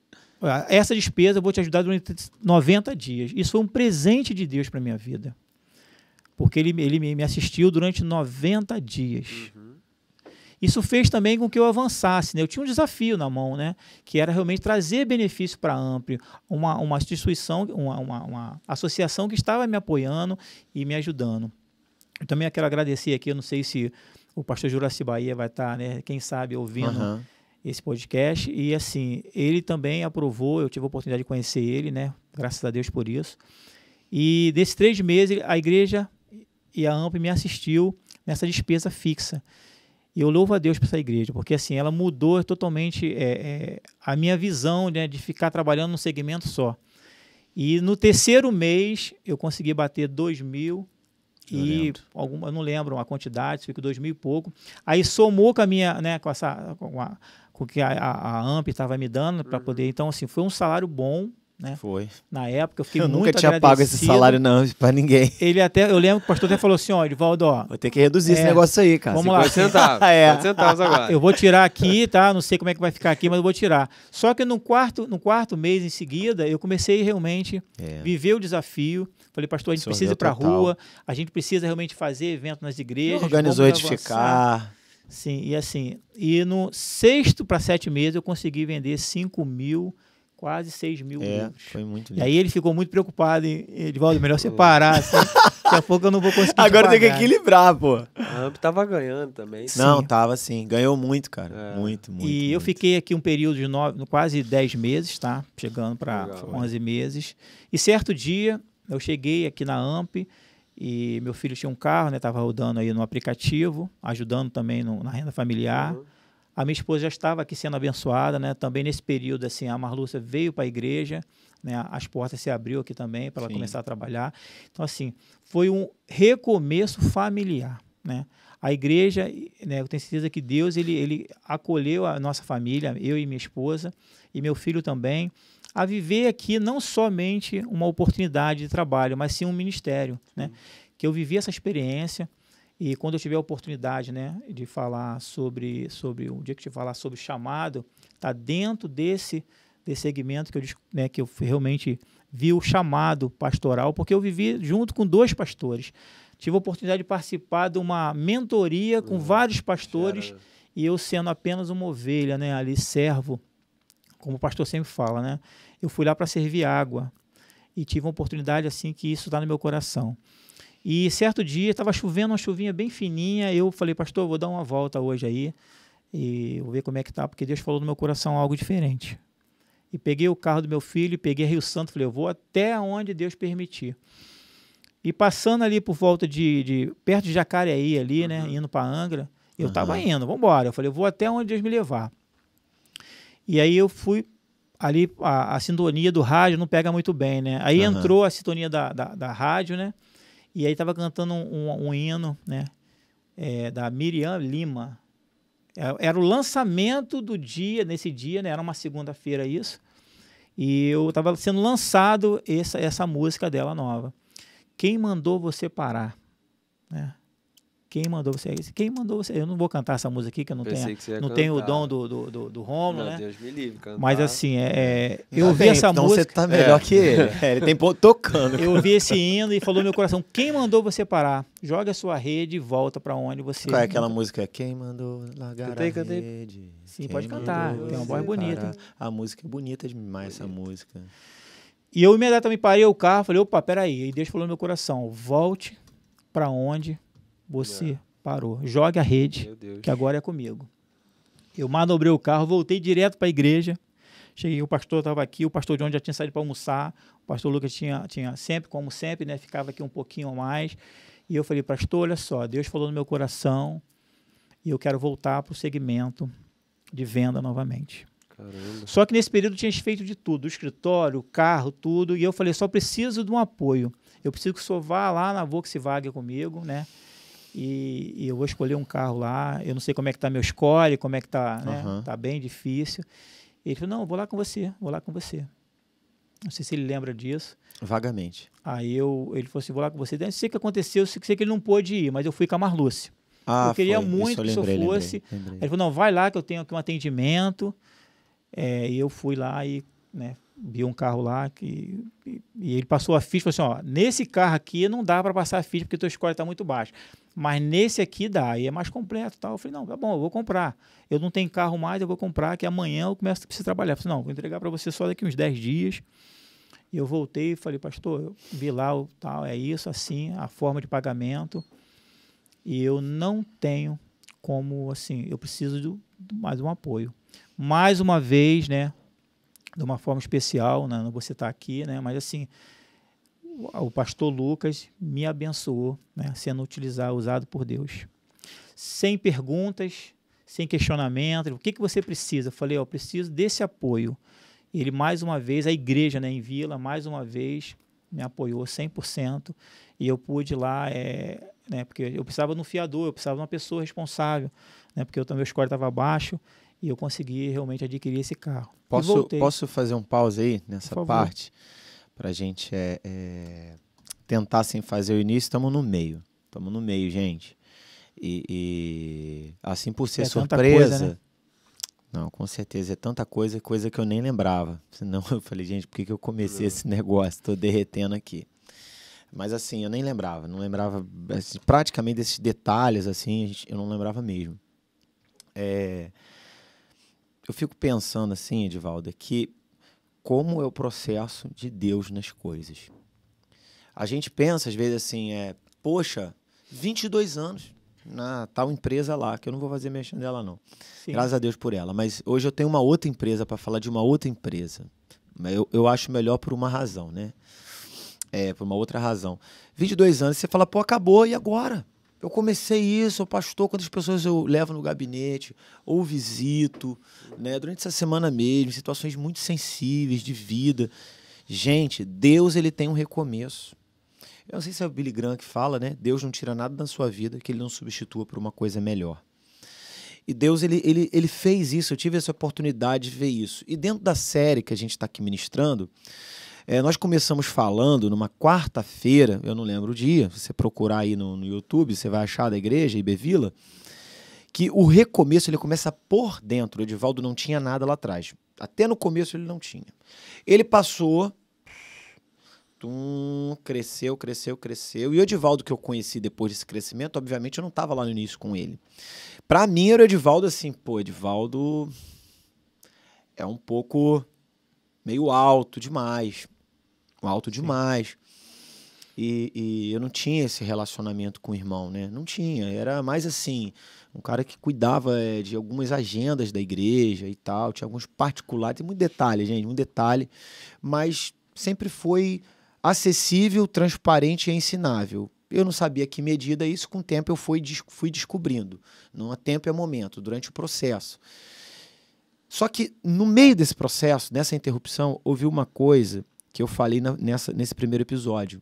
essa despesa eu vou te ajudar durante 90 dias. Isso foi um presente de Deus para minha vida, porque ele, ele me assistiu durante 90 dias. Uhum. Isso fez também com que eu avançasse. Né? Eu tinha um desafio na mão, né? que era realmente trazer benefício para a Ampli, uma, uma instituição, uma, uma, uma, associação que estava me apoiando e me ajudando. Eu também quero agradecer aqui, eu não sei se o pastor Juraci Bahia vai estar, tá, né, quem sabe, ouvindo uhum. esse podcast. E assim, ele também aprovou, eu tive a oportunidade de conhecer ele, né? Graças a Deus por isso. E desses três meses, a igreja e a AMP me assistiu nessa despesa fixa. E eu louvo a Deus por essa igreja, porque assim, ela mudou totalmente é, é, a minha visão né, de ficar trabalhando num segmento só. E no terceiro mês, eu consegui bater 2 mil e alguma, eu não lembro a quantidade, fica dois mil e pouco. Aí somou com a minha, né, com essa, com, a, com que a, a, AMP estava me dando para poder. Uhum. Então, assim, foi um salário bom. Né? Foi. Na época, eu fiquei eu muito nunca tinha pago esse salário não para ninguém. Ele até, eu lembro que o pastor até falou assim, ó, Edivaldo, ó, vou ter que reduzir é, esse negócio aí, cara. Vamos lá. É. Centavos, é. agora. Eu vou tirar aqui, tá? Não sei como é que vai ficar aqui, mas eu vou tirar. Só que no quarto, no quarto mês em seguida, eu comecei realmente é. viver o desafio Falei, pastor, a gente Sorriu precisa ir para a rua, a gente precisa realmente fazer evento nas igrejas. Organizou edificar. Sim, e assim, e no sexto para sete meses eu consegui vender 5 mil quase 6 mil é, livros. Foi muito lindo. E aí ele ficou muito preocupado em, Edivaldo, melhor separar, assim. Daqui a pouco eu não vou conseguir. Agora tem que equilibrar, pô. A Amp tava ganhando também. Sim. Não, tava sim. Ganhou muito, cara. É. Muito, muito. E muito. eu fiquei aqui um período de nove, quase 10 meses, tá? Chegando para 11 meses. E certo dia, eu cheguei aqui na AMP e meu filho tinha um carro, né? Tava rodando aí no aplicativo, ajudando também no, na renda familiar. Uhum. A minha esposa já estava aqui sendo abençoada, né? Também nesse período, assim, a Marlúcia veio para a igreja, né? As portas se abriu aqui também para ela começar a trabalhar. Então, assim, foi um recomeço familiar, né? A igreja, né, eu tenho certeza que Deus ele, ele acolheu a nossa família, eu e minha esposa, e meu filho também a viver aqui não somente uma oportunidade de trabalho, mas sim um ministério, né? Uhum. Que eu vivi essa experiência e quando eu tiver a oportunidade, né, de falar sobre sobre um dia que te falar sobre chamado, tá dentro desse desse segmento que eu né, que eu realmente vi o chamado pastoral, porque eu vivi junto com dois pastores. Tive a oportunidade de participar de uma mentoria com uhum. vários pastores e eu sendo apenas uma ovelha, né, ali servo como o pastor sempre fala, né? Eu fui lá para servir água e tive uma oportunidade assim que isso está no meu coração. E certo dia estava chovendo, uma chuvinha bem fininha, eu falei, pastor, vou dar uma volta hoje aí e vou ver como é que tá, porque Deus falou no meu coração algo diferente. E peguei o carro do meu filho, peguei Rio Santo, falei, eu vou até onde Deus permitir. E passando ali por volta de, de perto de Jacareí ali, né, uhum. né, indo para Angra, eu estava uhum. indo, vamos embora. Eu falei, eu vou até onde Deus me levar. E aí eu fui ali, a, a sintonia do rádio não pega muito bem, né? Aí uhum. entrou a sintonia da, da, da, rádio, né? E aí tava cantando um, um, um hino, né? É, da Miriam Lima. É, era o lançamento do dia, nesse dia, né? Era uma segunda-feira isso. E eu estava sendo lançado essa, essa música dela nova. Quem mandou você parar? Né? Quem mandou você? É quem mandou você? Eu não vou cantar essa música aqui, que eu não Pensei tenho, não tenho o dom do, do, do, do Romulo, né? Deus me livre, cantar. Mas assim, é, é tá eu ouvi essa então música... Então você tá melhor é. que ele. É, ele tem tocando. Eu ouvi esse hino e falou no meu coração, quem mandou você parar? Joga a sua rede e volta para onde você... Qual é aquela mandou? música? Quem mandou largar cantei, a rede? Sim, pode cantar. Tem uma voz bonita. A música é bonita demais, bonita. essa música. E eu imediatamente parei o carro, falei, opa, peraí. E Deus falou no meu coração, volte para onde você é. parou. Jogue a rede, que agora é comigo. Eu manobrei o carro, voltei direto para a igreja. Cheguei, o pastor estava aqui, o pastor John já tinha saído para almoçar. O pastor Lucas tinha, tinha sempre, como sempre, né, ficava aqui um pouquinho mais. E eu falei, pastor, olha só, Deus falou no meu coração e eu quero voltar para o segmento de venda novamente. Caramba. Só que nesse período tinha feito de tudo, o escritório, o carro, tudo, e eu falei, só preciso de um apoio. Eu preciso que o senhor vá lá na Volkswagen comigo, né? E, e, eu vou escolher um carro lá. Eu não sei como é que tá meu score, como é que tá, né? Uhum. Tá bem difícil. ele falou: "Não, vou lá com você, vou lá com você". Não sei se ele lembra disso. Vagamente. Aí eu, ele falou assim: "Vou lá com você". Não sei o que aconteceu, sei que ele não pôde ir, mas eu fui com a Marlúcia. Ah, eu queria foi. muito eu que lembrei, fosse. Lembrei, lembrei. ele falou: "Não, vai lá que eu tenho aqui um atendimento". É, e eu fui lá e, né, viu um carro lá que e, e ele passou a ficha, falou assim, ó, nesse carro aqui não dá para passar a ficha porque o teu score está muito baixo, mas nesse aqui dá, e é mais completo, tal. Eu falei, não, tá bom, eu vou comprar. Eu não tenho carro mais, eu vou comprar que amanhã eu começo a precisar trabalhar. Eu falei, não, vou entregar para você só daqui uns 10 dias. E eu voltei e falei, pastor, eu vi lá o tal, é isso assim, a forma de pagamento. E eu não tenho como assim, eu preciso de mais um apoio. Mais uma vez, né, de uma forma especial, né? não vou citar aqui, né? mas assim, o pastor Lucas me abençoou, né? sendo utilizado, usado por Deus. Sem perguntas, sem questionamento, o que, que você precisa? Eu falei, oh, eu preciso desse apoio. Ele, mais uma vez, a igreja né, em Vila, mais uma vez, me apoiou 100%, e eu pude lá, é, né, porque eu precisava de um fiador, eu precisava de uma pessoa responsável, né, porque eu também o score estava baixo, e eu consegui realmente adquirir esse carro. Posso, posso fazer um pause aí nessa parte? Para a gente é, é, tentar sem assim, fazer o início, estamos no meio. Estamos no meio, gente. E, e assim por ser é surpresa. Né? Não, com certeza. É tanta coisa, coisa que eu nem lembrava. Senão eu falei, gente, por que, que eu comecei esse negócio? Estou derretendo aqui. Mas assim, eu nem lembrava. Não lembrava assim, praticamente desses detalhes, assim, eu não lembrava mesmo. É, eu fico pensando assim, Edivaldo, é que como é o processo de Deus nas coisas. A gente pensa, às vezes, assim, é, poxa, 22 anos na tal empresa lá, que eu não vou fazer mexendo dela, não. Sim. Graças a Deus por ela. Mas hoje eu tenho uma outra empresa para falar de uma outra empresa. Eu, eu acho melhor por uma razão, né? É, por uma outra razão. 22 anos, você fala, pô, acabou, e agora? Eu comecei isso, eu pastor, quantas pessoas eu levo no gabinete, ou visito, né? Durante essa semana mesmo, situações muito sensíveis de vida. Gente, Deus ele tem um recomeço. Eu não sei se é o Billy Graham que fala, né? Deus não tira nada da sua vida que ele não substitua por uma coisa melhor. E Deus, ele, ele, ele fez isso, eu tive essa oportunidade de ver isso. E dentro da série que a gente está aqui ministrando, é, nós começamos falando numa quarta-feira, eu não lembro o dia, você procurar aí no, no YouTube, você vai achar da igreja, Ibevila, que o recomeço ele começa por dentro. O Edivaldo não tinha nada lá atrás. Até no começo ele não tinha. Ele passou tum, cresceu, cresceu, cresceu. E o Edivaldo que eu conheci depois desse crescimento, obviamente eu não estava lá no início com ele. Para mim era o Edivaldo assim, pô, Edivaldo é um pouco meio alto demais. Alto demais. E, e, eu não tinha esse relacionamento com o irmão, né? Não tinha. Era mais assim, um cara que cuidava é, de algumas agendas da igreja e tal. Tinha alguns particulares. Tem muito detalhe, gente, muito detalhe. Mas sempre foi acessível, transparente e ensinável. Eu não sabia que medida isso, com o tempo eu fui, fui descobrindo. Não há tempo, é momento, durante o processo. Só que no meio desse processo, nessa interrupção, houve uma coisa que eu falei na, nessa, nesse primeiro episódio.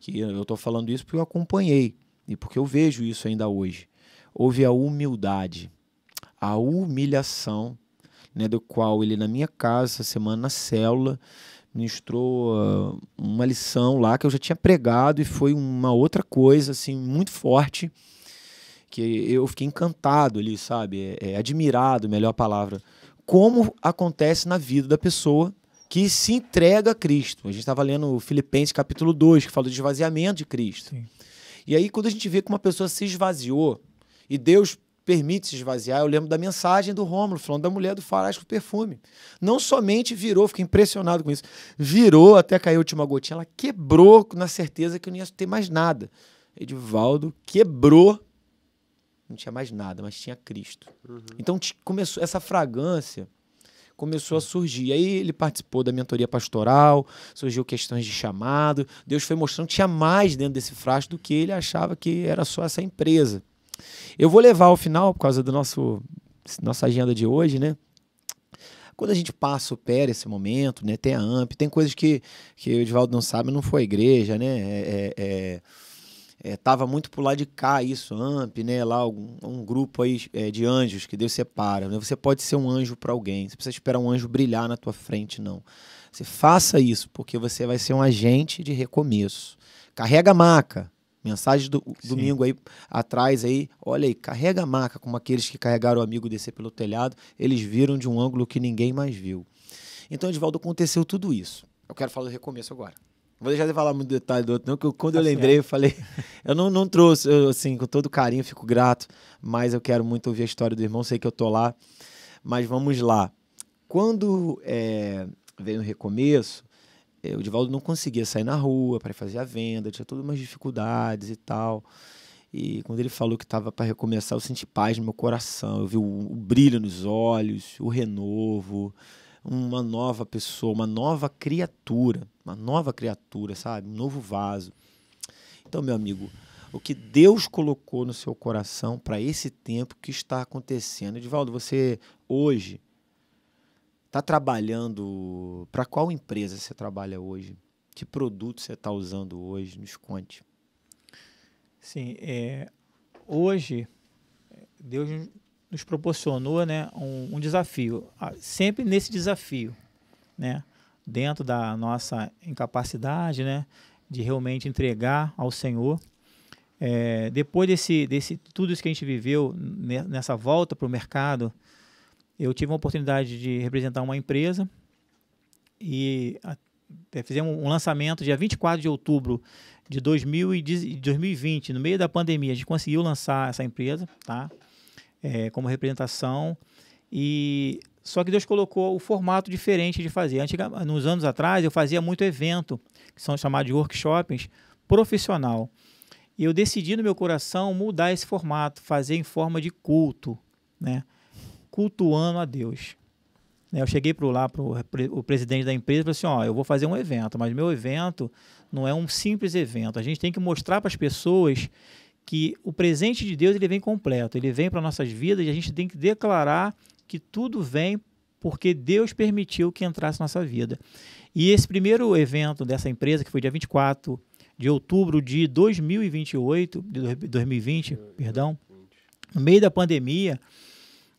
Que eu estou falando isso porque eu acompanhei e porque eu vejo isso ainda hoje. Houve a humildade, a humilhação, né, do qual ele, na minha casa, essa semana, na célula, ministrou uh, uma lição lá que eu já tinha pregado e foi uma outra coisa, assim, muito forte, que eu fiquei encantado ali, sabe? É, é, admirado, melhor palavra, como acontece na vida da pessoa que se entrega a Cristo. A gente estava lendo Filipenses capítulo 2, que fala de esvaziamento de Cristo. Sim. E aí, quando a gente vê que uma pessoa se esvaziou e Deus permite se esvaziar, eu lembro da mensagem do Rômulo falando da mulher do com perfume. Não somente virou, fiquei impressionado com isso, virou até cair a última gotinha, ela quebrou na certeza que eu não ia ter mais nada. Edivaldo quebrou não tinha mais nada, mas tinha Cristo. Uhum. Então começou essa fragrância começou a surgir. Aí ele participou da mentoria pastoral, surgiu questões de chamado. Deus foi mostrando que tinha mais dentro desse frasco do que ele achava que era só essa empresa. Eu vou levar ao final, por causa do nosso nossa agenda de hoje, né? Quando a gente passa, supera esse momento, né? Tem a AMP, tem coisas que, que o Edivaldo não sabe, não foi igreja, né? é, é, é é, tava muito pro lado de cá isso, AMP, né? Lá um, um grupo aí é, de anjos que Deus separa. Né? Você pode ser um anjo para alguém. Você precisa esperar um anjo brilhar na tua frente, não. Você faça isso, porque você vai ser um agente de recomeço. Carrega a maca. Mensagem do Sim. domingo aí atrás aí, olha aí, carrega a maca como aqueles que carregaram o amigo descer pelo telhado, eles viram de um ângulo que ninguém mais viu. Então, Edvaldo, aconteceu tudo isso. Eu quero falar do recomeço agora vou deixar de falar muito detalhe do outro, não, que quando eu tá lembrei, eu falei. Eu não, não trouxe, eu, assim, com todo carinho, fico grato, mas eu quero muito ouvir a história do irmão, sei que eu tô lá. Mas vamos lá. Quando é, veio o recomeço, é, o Divaldo não conseguia sair na rua para fazer a venda, tinha todas umas dificuldades e tal. E quando ele falou que estava para recomeçar, eu senti paz no meu coração. Eu vi o, o brilho nos olhos, o renovo, uma nova pessoa, uma nova criatura uma nova criatura, sabe? Um novo vaso. Então, meu amigo, o que Deus colocou no seu coração para esse tempo que está acontecendo. Edivaldo, você hoje está trabalhando. Para qual empresa você trabalha hoje? Que produto você está usando hoje? Nos conte. Sim, é, hoje Deus nos proporcionou né, um, um desafio. Ah, sempre nesse desafio, né? dentro da nossa incapacidade, né, de realmente entregar ao Senhor. É, depois desse, desse tudo isso que a gente viveu nessa volta para o mercado, eu tive uma oportunidade de representar uma empresa e até fizemos um lançamento dia 24 de outubro de 2020, no meio da pandemia, a gente conseguiu lançar essa empresa, tá? É, como representação e só que Deus colocou o formato diferente de fazer. Antiga, nos anos atrás, eu fazia muito evento, que são chamados de workshops, profissional. E eu decidi no meu coração mudar esse formato, fazer em forma de culto, né? cultuando a Deus. Eu cheguei pro lá para o presidente da empresa e falei assim: ó, eu vou fazer um evento, mas meu evento não é um simples evento. A gente tem que mostrar para as pessoas que o presente de Deus ele vem completo, ele vem para nossas vidas e a gente tem que declarar que tudo vem porque Deus permitiu que entrasse na nossa vida. E esse primeiro evento dessa empresa, que foi dia 24 de outubro de 2028, de 2020, perdão, no meio da pandemia,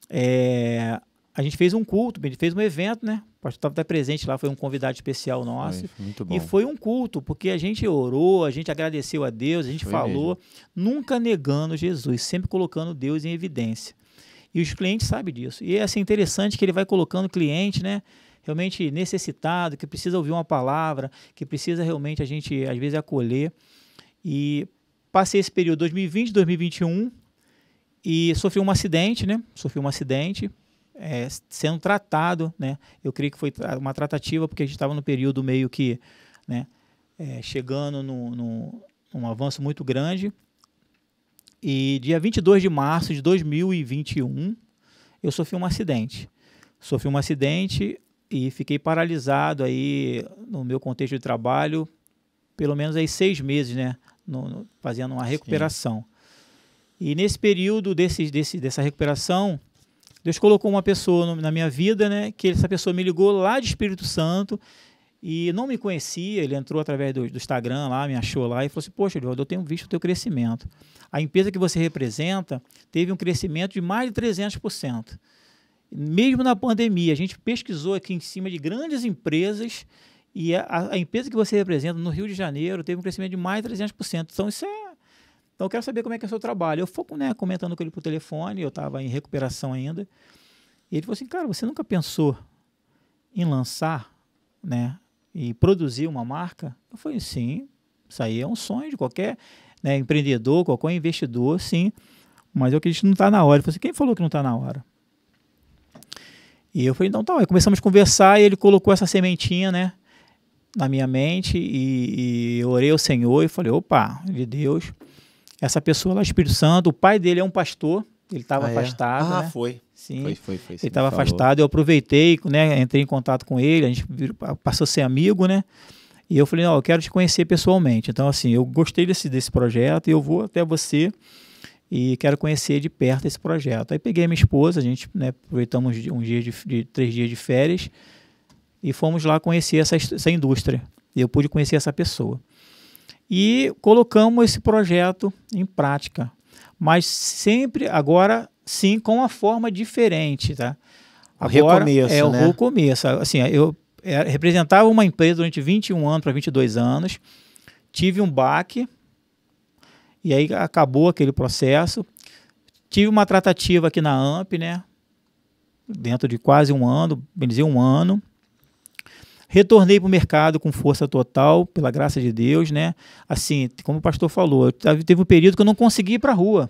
é, a gente fez um culto, a gente fez um evento, né? O pastor estava presente lá, foi um convidado especial nosso. Foi, e foi um culto, porque a gente orou, a gente agradeceu a Deus, a gente foi falou, mesmo. nunca negando Jesus, sempre colocando Deus em evidência. E os clientes sabem disso. E é assim, interessante que ele vai colocando o cliente, né? Realmente necessitado, que precisa ouvir uma palavra, que precisa realmente a gente, às vezes, acolher. E passei esse período 2020, 2021 e sofri um acidente, né? Sofri um acidente, é, sendo tratado, né? Eu creio que foi uma tratativa, porque a gente estava no período meio que, né? É, chegando num avanço muito grande e dia 22 de março de 2021, eu sofri um acidente. Sofri um acidente e fiquei paralisado aí no meu contexto de trabalho, pelo menos aí seis meses, né? No, no, fazendo uma recuperação. Sim. E nesse período desse, desse, dessa recuperação, Deus colocou uma pessoa no, na minha vida, né? Que essa pessoa me ligou lá de Espírito Santo e não me conhecia, ele entrou através do, do Instagram lá, me achou lá e falou assim: Poxa, Eduardo, eu tenho visto o teu crescimento. A empresa que você representa teve um crescimento de mais de 300%. Mesmo na pandemia, a gente pesquisou aqui em cima de grandes empresas e a, a empresa que você representa no Rio de Janeiro teve um crescimento de mais de 300%. Então, isso é então eu quero saber como é que é o seu trabalho. Eu foco, né, comentando com ele por telefone, eu estava em recuperação ainda. E ele falou assim, cara, você nunca pensou em lançar, né, e produzir uma marca? Eu falei, sim, isso aí é um sonho de qualquer né, empreendedor, qualquer investidor, sim. Mas eu acredito que não está na hora. Ele falou assim, quem falou que não está na hora? E eu falei, então tá. Aí começamos a conversar e ele colocou essa sementinha, né? Na minha mente e, e orei ao Senhor e falei, opa, de Deus. Essa pessoa lá, é Espírito Santo, o pai dele é um pastor, ele estava ah, é? afastado. É? Ah, né? foi. Sim. Foi, foi, foi. Ele estava afastado, eu aproveitei, né? Entrei em contato com ele, a gente passou a ser amigo, né? E eu falei, não, eu quero te conhecer pessoalmente. Então, assim, eu gostei desse, desse projeto e eu vou até você e quero conhecer de perto esse projeto. Aí peguei minha esposa, a gente né, aproveitamos um dia de, de, três dias de férias e fomos lá conhecer essa, essa indústria. E eu pude conhecer essa pessoa. E colocamos esse projeto em prática. Mas sempre agora sim com uma forma diferente, tá? Agora, o recomeço, é né? o recomeço. Assim, eu é, representava uma empresa durante 21 anos para 22 anos, tive um baque e aí acabou aquele processo. Tive uma tratativa aqui na AMP, né? Dentro de quase um ano, bem dizer um ano. Retornei para o mercado com força total, pela graça de Deus, né? Assim, como o pastor falou, teve um período que eu não consegui ir para a rua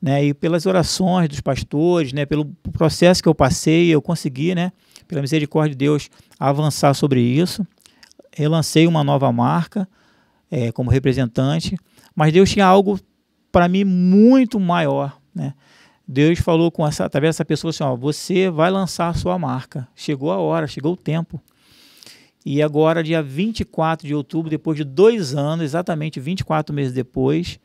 né? E pelas orações dos pastores, né? Pelo processo que eu passei, eu consegui, né? Pela misericórdia de Deus, avançar sobre isso. Relancei uma nova marca é, como representante, mas Deus tinha algo para mim muito maior, né? Deus falou com essa, através dessa pessoa assim, ó, você vai lançar a sua marca. Chegou a hora, chegou o tempo. E agora, dia 24 de outubro, depois de dois anos, exatamente 24 meses depois,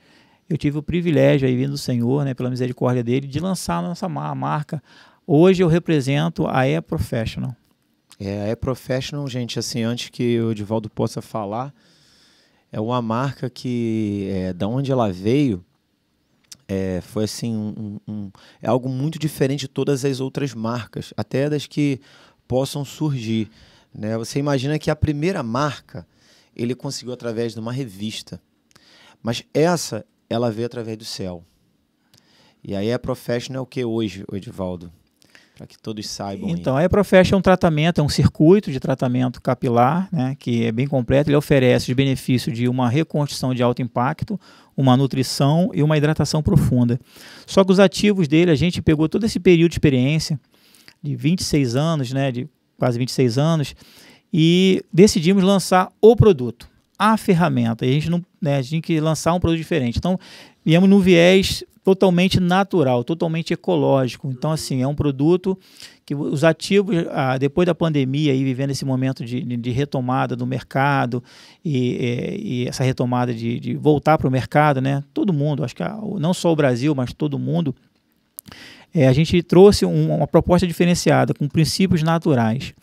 eu tive o privilégio, aí vindo do Senhor, né, pela misericórdia dele, de lançar a nossa marca. Hoje eu represento a E-Professional. É, a E-Professional, gente, assim, antes que o Divaldo possa falar, é uma marca que, é, da onde ela veio, é, foi assim, um, um, é algo muito diferente de todas as outras marcas, até das que possam surgir. Né? Você imagina que a primeira marca ele conseguiu através de uma revista. Mas essa ela vê através do céu. E aí a Profession é o que hoje, Edivaldo? Para que todos saibam. Então, aí. a Profession é um tratamento, é um circuito de tratamento capilar, né, que é bem completo. Ele oferece os benefícios de uma reconstrução de alto impacto, uma nutrição e uma hidratação profunda. Só que os ativos dele, a gente pegou todo esse período de experiência, de 26 anos, né, de quase 26 anos, e decidimos lançar o produto a ferramenta. E a gente não, né, a gente tem que lançar um produto diferente. Então, viemos num viés totalmente natural, totalmente ecológico. Então, uhum. assim, é um produto que os ativos, ah, depois da pandemia, e vivendo esse momento de, de retomada do mercado e, é, e essa retomada de, de voltar para o mercado, né? Todo mundo, acho que não só o Brasil, mas todo mundo, é, a gente trouxe um, uma proposta diferenciada, com princípios naturais.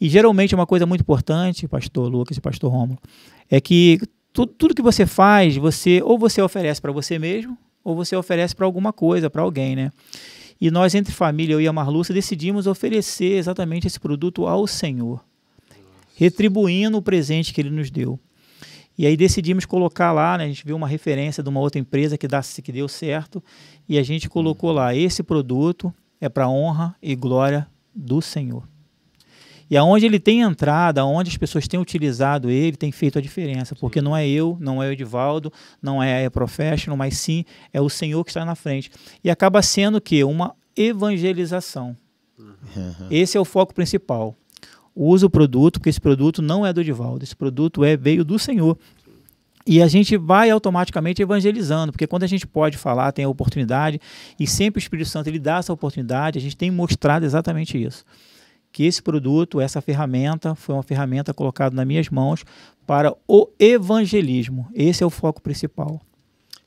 E geralmente é uma coisa muito importante, pastor Lucas e pastor Romulo, é que tu, tudo que você faz, você ou você oferece para você mesmo, ou você oferece para alguma coisa, para alguém, né? E nós, entre família, eu e a Marluça, decidimos oferecer exatamente esse produto ao Senhor, retribuindo o presente que Ele nos deu. E aí decidimos colocar lá, né, a gente viu uma referência de uma outra empresa que, dá, que deu certo, e a gente colocou lá, esse produto é para honra e glória do Senhor. E aonde ele tem entrado, aonde as pessoas têm utilizado ele, tem feito a diferença. Porque não é eu, não é o Edivaldo, não é a Professional, mas sim é o Senhor que está na frente. E acaba sendo que uma evangelização. Uhum. Esse é o foco principal. Usa o produto, porque esse produto não é do Edivaldo, esse produto é veio do Senhor. E a gente vai automaticamente evangelizando, porque quando a gente pode falar, tem a oportunidade, e sempre o Espírito Santo ele dá essa oportunidade, a gente tem mostrado exatamente isso que esse produto, essa ferramenta, foi uma ferramenta colocada nas minhas mãos para o evangelismo. Esse é o foco principal.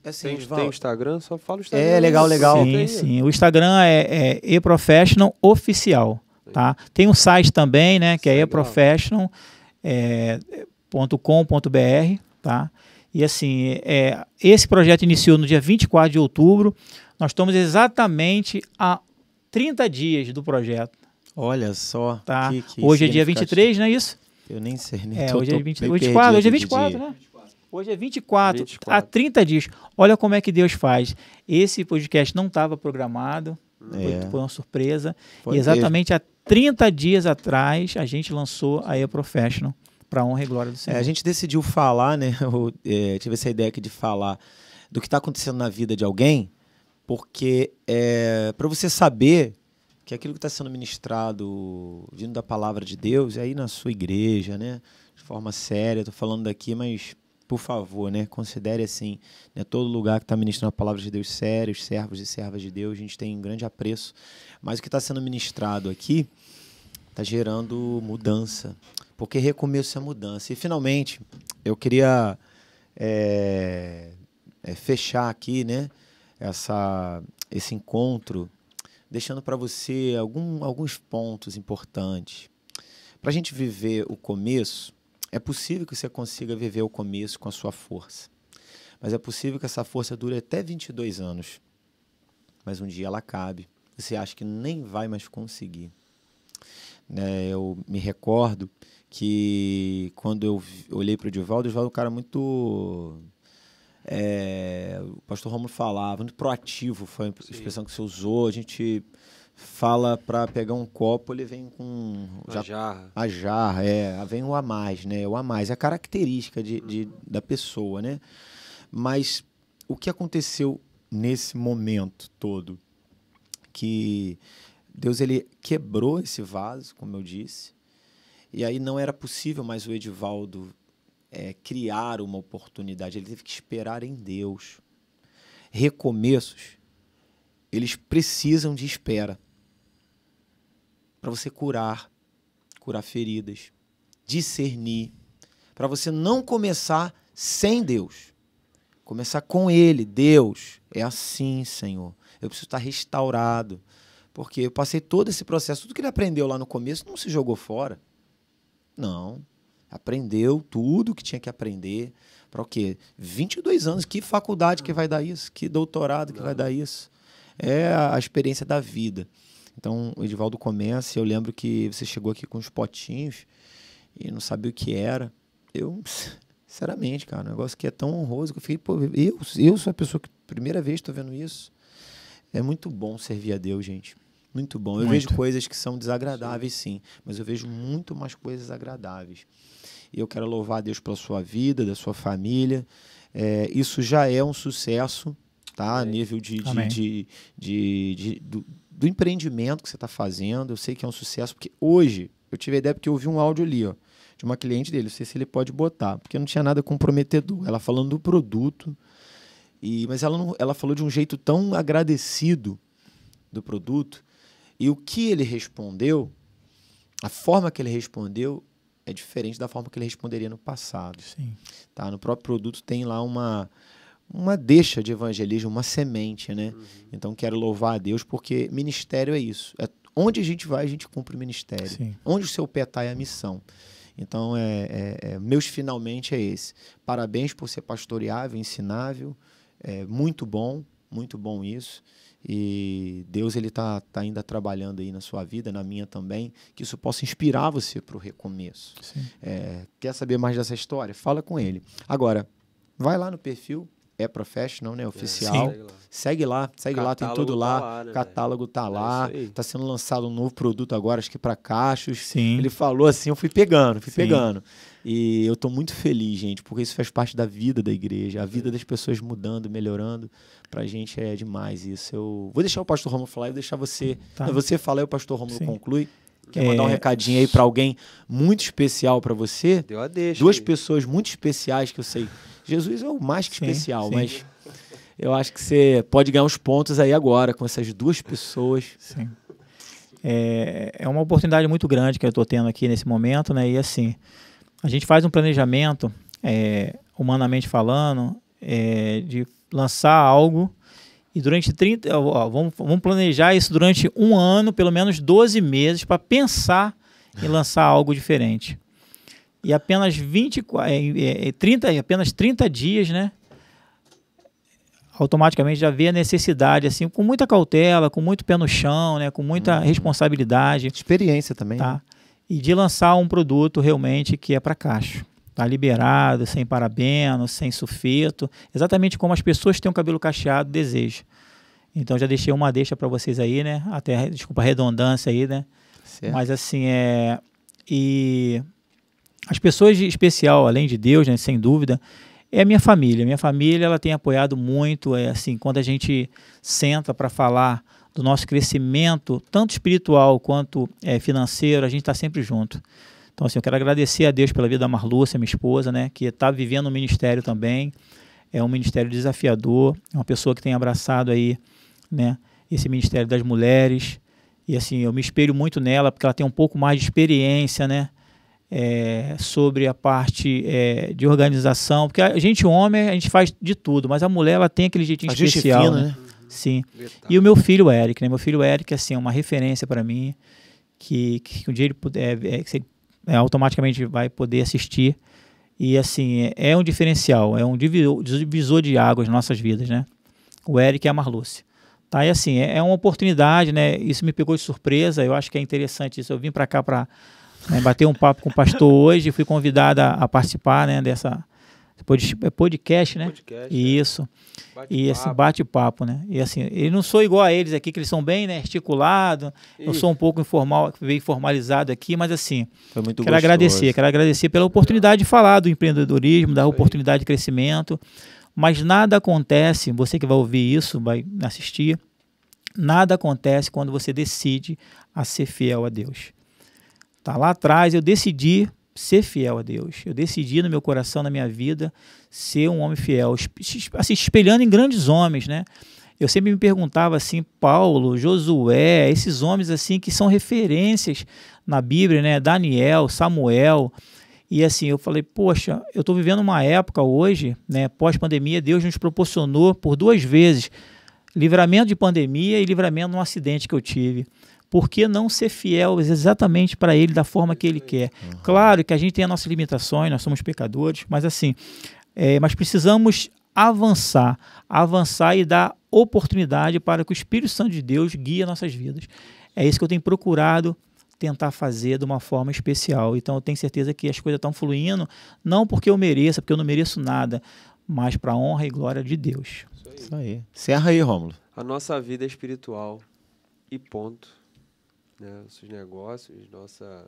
É assim, tem, Osvaldo. tem Instagram? Só fala o é, Instagram. É, legal, legal. Sim, sim. O Instagram é, é eProfessional Oficial. Tá? Tem um site também, né? Que é eProfessional.com.br, é, tá? E assim, é, esse projeto iniciou no dia 24 de outubro. Nós estamos exatamente a 30 dias do projeto. Olha só. Tá. Que, que hoje é dia 23, não é isso? Eu nem sei. Nem é, tô, hoje, é tô é 20, 24, hoje é 24, dia. né? Hoje é 24, 24, há 30 dias. Olha como é que Deus faz. Esse podcast não estava programado, é. foi uma surpresa. Foi e exatamente mesmo. há 30 dias atrás, a gente lançou a E-Professional para honra e glória do Senhor. É, a gente decidiu falar, né? Eu, é, tive essa ideia aqui de falar do que está acontecendo na vida de alguém, porque é, para você saber que é aquilo que está sendo ministrado, vindo da palavra de Deus, aí na sua igreja, né? De forma séria, estou falando daqui, mas por favor, né? Considere assim, né? todo lugar que está ministrando a palavra de Deus sério, os servos e servas de Deus, a gente tem um grande apreço. Mas o que está sendo ministrado aqui está gerando mudança, porque recomeço é mudança. E finalmente, eu queria é, é, fechar aqui, né? Essa, esse encontro deixando para você algum, alguns pontos importantes. Para a gente viver o começo, é possível que você consiga viver o começo com a sua força, mas é possível que essa força dure até 22 anos, mas um dia ela acabe. Você acha que nem vai mais conseguir. Né, eu me recordo que quando eu olhei para o Divaldo, o Divaldo é um cara muito é, o pastor Romulo falava, muito proativo foi a expressão Sim. que você usou. A gente fala para pegar um copo, ele vem com. Já, a jarra. A jarra, é. Vem o a mais, né? O a mais. É a característica de, de, uhum. da pessoa, né? Mas o que aconteceu nesse momento todo? Que Deus ele quebrou esse vaso, como eu disse. E aí não era possível mais o Edivaldo é, criar uma oportunidade, ele teve que esperar em Deus. Recomeços, eles precisam de espera para você curar, curar feridas, discernir, para você não começar sem Deus. Começar com Ele, Deus. É assim, Senhor. Eu preciso estar restaurado. Porque eu passei todo esse processo, tudo que ele aprendeu lá no começo não se jogou fora. Não. Aprendeu tudo que tinha que aprender. Para o quê? 22 anos. Que faculdade que vai dar isso? Que doutorado que Não. vai dar isso? É a experiência da vida. Então, o Edivaldo começa. Eu lembro que você chegou aqui com os potinhos e não sabia o que era. Eu, sinceramente, cara, um negócio que é tão honroso que eu fiquei, pô, eu, eu sou a pessoa que primeira vez estou vendo isso. É muito bom servir a Deus, gente. Muito bom. Eu muito. vejo coisas que são desagradáveis, sim, mas eu vejo muito mais coisas agradáveis. E eu quero louvar a Deus pela sua vida, da sua família. É, isso já é um sucesso, tá? A nível de, de, de, de, de do, do, empreendimento que você está fazendo. Eu sei que é um sucesso, porque hoje eu tive a ideia porque eu ouvi um áudio ali, ó, de uma cliente dele. Não sei se ele pode botar, porque não tinha nada comprometedor. Ela falando do produto, e, mas ela, não, ela falou de um jeito tão agradecido do produto e o que ele respondeu, a forma que ele respondeu é diferente da forma que ele responderia no passado. Sim. Tá? No próprio produto tem lá uma uma deixa de evangelismo, uma semente, né? Uhum. Então quero louvar a Deus porque ministério é isso. É onde a gente vai, a gente cumpre o ministério. Sim. Onde o seu pé está é a missão. Então é, é, é, meus finalmente é esse. Parabéns por ser pastoreável, ensinável, é muito bom, muito bom isso. E Deus ele está tá ainda trabalhando aí na sua vida, na minha também, que isso possa inspirar você para o recomeço. É, quer saber mais dessa história? Fala com ele. Agora, vai lá no perfil é professional, né? É. Oficial. segue lá, segue lá, tem tudo lá. Tá lá né, catálogo tá lá. É tá sendo lançado um novo produto agora, acho que para cachos. Sim. Ele falou assim, eu fui pegando, fui Sim. pegando. E eu tô muito feliz, gente, porque isso faz parte da vida da igreja, a vida é. das pessoas mudando, melhorando. Pra gente é demais isso. Eu vou deixar o pastor Romulo falar e deixar você, tá. você fala e o pastor Romulo conclui. Quer é... mandar um é. recadinho aí para alguém muito especial para você? Deu a deixa. Duas aí. pessoas muito especiais que eu sei. Jesus é o mais que sim, especial, sim. mas eu acho que você pode ganhar uns pontos aí agora com essas duas pessoas. Sim. É, é uma oportunidade muito grande que eu estou tendo aqui nesse momento, né? E assim, a gente faz um planejamento, é, humanamente falando, é, de lançar algo e durante 30. Ó, vamos, vamos planejar isso durante um ano, pelo menos 12 meses, para pensar em lançar algo diferente. E apenas 20, 30, é, é, é, apenas 30 dias, né? automaticamente já vê a necessidade, assim, com muita cautela, com muito pé no chão, né, com muita uhum. responsabilidade. Experiência também. Tá? Né? E de lançar um produto realmente que é para caixa. Está liberado, sem parabeno, sem sufeto exatamente como as pessoas que têm o cabelo cacheado desejam. Então já deixei uma deixa para vocês aí, né? Até desculpa a redundância aí, né? Certo. Mas assim é e as pessoas de especial, além de Deus, né, sem dúvida, é a minha família. Minha família ela tem apoiado muito, é assim, quando a gente senta para falar do nosso crescimento, tanto espiritual quanto é, financeiro, a gente está sempre junto. Então, assim, eu quero agradecer a Deus pela vida da Marlúcia, minha esposa, né, que está vivendo um ministério também. É um ministério desafiador, é uma pessoa que tem abraçado aí, né, esse ministério das mulheres. E assim, eu me espelho muito nela, porque ela tem um pouco mais de experiência, né, é, sobre a parte é, de organização. Porque a gente, homem, a gente faz de tudo, mas a mulher, ela tem aquele jeitinho a especial, fina, né? né? Sim. E o meu filho, o Eric, né? Meu filho, o Eric, assim, é uma referência para mim. Que, que um dia ele puder, é, se ele é, automaticamente vai poder assistir. E assim, é um diferencial, é um divisor de águas nas nossas vidas, né? O Eric e a Marluce. Tá? E assim, é, é, uma oportunidade, né? Isso me pegou de surpresa, eu acho que é interessante isso. Eu vim para cá para né, bater um papo com o pastor hoje, fui convidada a participar né, dessa, é podcast, né? Podcast, é. Isso. Bate e assim, bate-papo, né? E assim, eu não sou igual a eles aqui, que eles são bem, né, articulado. Eu sou um pouco informal, bem formalizado aqui, mas assim, Foi muito quero gostoso. agradecer, quero agradecer pela oportunidade de falar do empreendedorismo, da oportunidade de crescimento. Mas nada acontece, você que vai ouvir isso, vai assistir, nada acontece quando você decide a ser fiel a Deus. Tá lá atrás eu decidi ser fiel a Deus. Eu decidi no meu coração, na minha vida, ser um homem fiel, assim, espelhando em grandes homens, né? Eu sempre me perguntava assim, Paulo, Josué, esses homens assim que são referências na Bíblia, né? Daniel, Samuel. E assim, eu falei, poxa, eu estou vivendo uma época hoje, né, pós-pandemia, Deus nos proporcionou por duas vezes livramento de pandemia e livramento de um acidente que eu tive por que não ser fiel exatamente para Ele da forma que Ele quer? Uhum. Claro que a gente tem as nossas limitações, nós somos pecadores, mas assim, é, mas precisamos avançar, avançar e dar oportunidade para que o Espírito Santo de Deus guie nossas vidas. É isso que eu tenho procurado tentar fazer de uma forma especial. Então eu tenho certeza que as coisas estão fluindo, não porque eu mereça, porque eu não mereço nada, mas para a honra e glória de Deus. Isso aí. Encerra aí. Serra aí, Rômulo. A nossa vida é espiritual e ponto né? nossos negócios, nossa,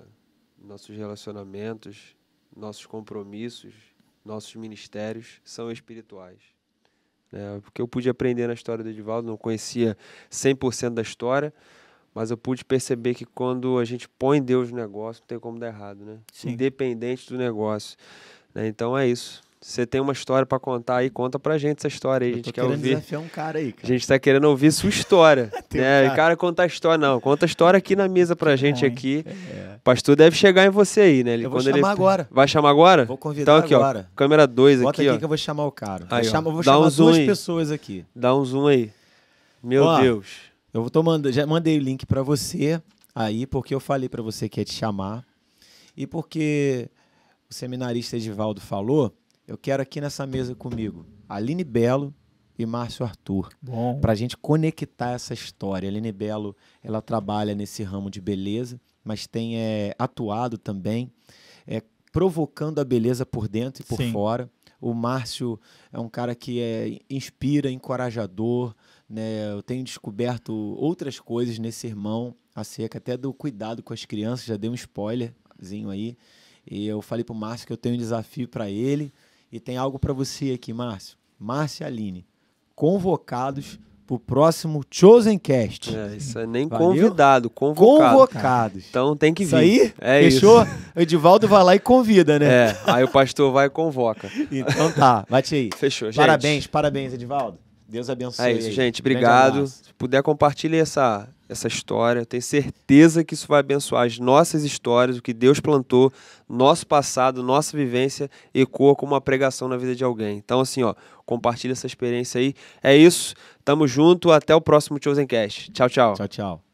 nossos relacionamentos, nossos compromissos, nossos ministérios são espirituais. Né? Porque eu pude aprender na história do Edivaldo, não conhecia 100% da história, mas eu pude perceber que quando a gente põe Deus no negócio, não tem como dar errado, né? Sim. Independente do negócio. Né? Então é isso. Você tem uma história para contar aí, conta pra gente essa história aí. A gente quer ouvir. desafiar um cara aí, cara. A gente tá querendo ouvir sua história. né? cara. cara conta a história, não. Conta a história aqui na mesa pra gente é, aqui. É. pastor deve chegar em você aí, né? Ele, eu vou chamar ele... agora. Vai chamar agora? Vou convidar então, aqui, agora. Ó, câmera 2 aqui. Bota aqui ó. que eu vou chamar o cara. Aí, eu chamo, vou Dá chamar um duas aí. pessoas aqui. Dá um zoom aí. Meu ó, Deus. Eu tô mandando, já mandei o link para você aí, porque eu falei para você que ia te chamar. E porque o seminarista Edivaldo falou eu quero aqui nessa mesa comigo Aline Belo e Márcio Arthur, para a gente conectar essa história. A Aline Belo, ela trabalha nesse ramo de beleza, mas tem é, atuado também, é, provocando a beleza por dentro e por Sim. fora. O Márcio é um cara que é, inspira, encorajador. Né? Eu tenho descoberto outras coisas nesse irmão, acerca até do cuidado com as crianças. Já dei um spoilerzinho aí. E eu falei para o Márcio que eu tenho um desafio para ele e tem algo para você aqui, Márcio. Márcio e Aline, convocados pro próximo Chosencast. É, isso é nem Valeu? convidado, convocado. Convocados. Então tem que vir. Isso aí? É Fechou? Isso. O Edivaldo vai lá e convida, né? É, aí o pastor vai e convoca. Então tá, bate aí. Fechou, gente. Parabéns, parabéns, Edivaldo. Deus abençoe. É isso, gente. Obrigado. Se puder, compartilhar essa, essa história. Tenho certeza que isso vai abençoar as nossas histórias, o que Deus plantou, nosso passado, nossa vivência ecoa como uma pregação na vida de alguém. Então, assim, ó, compartilha essa experiência aí. É isso. Tamo junto. Até o próximo Chosencast. Tchau, tchau. Tchau, tchau.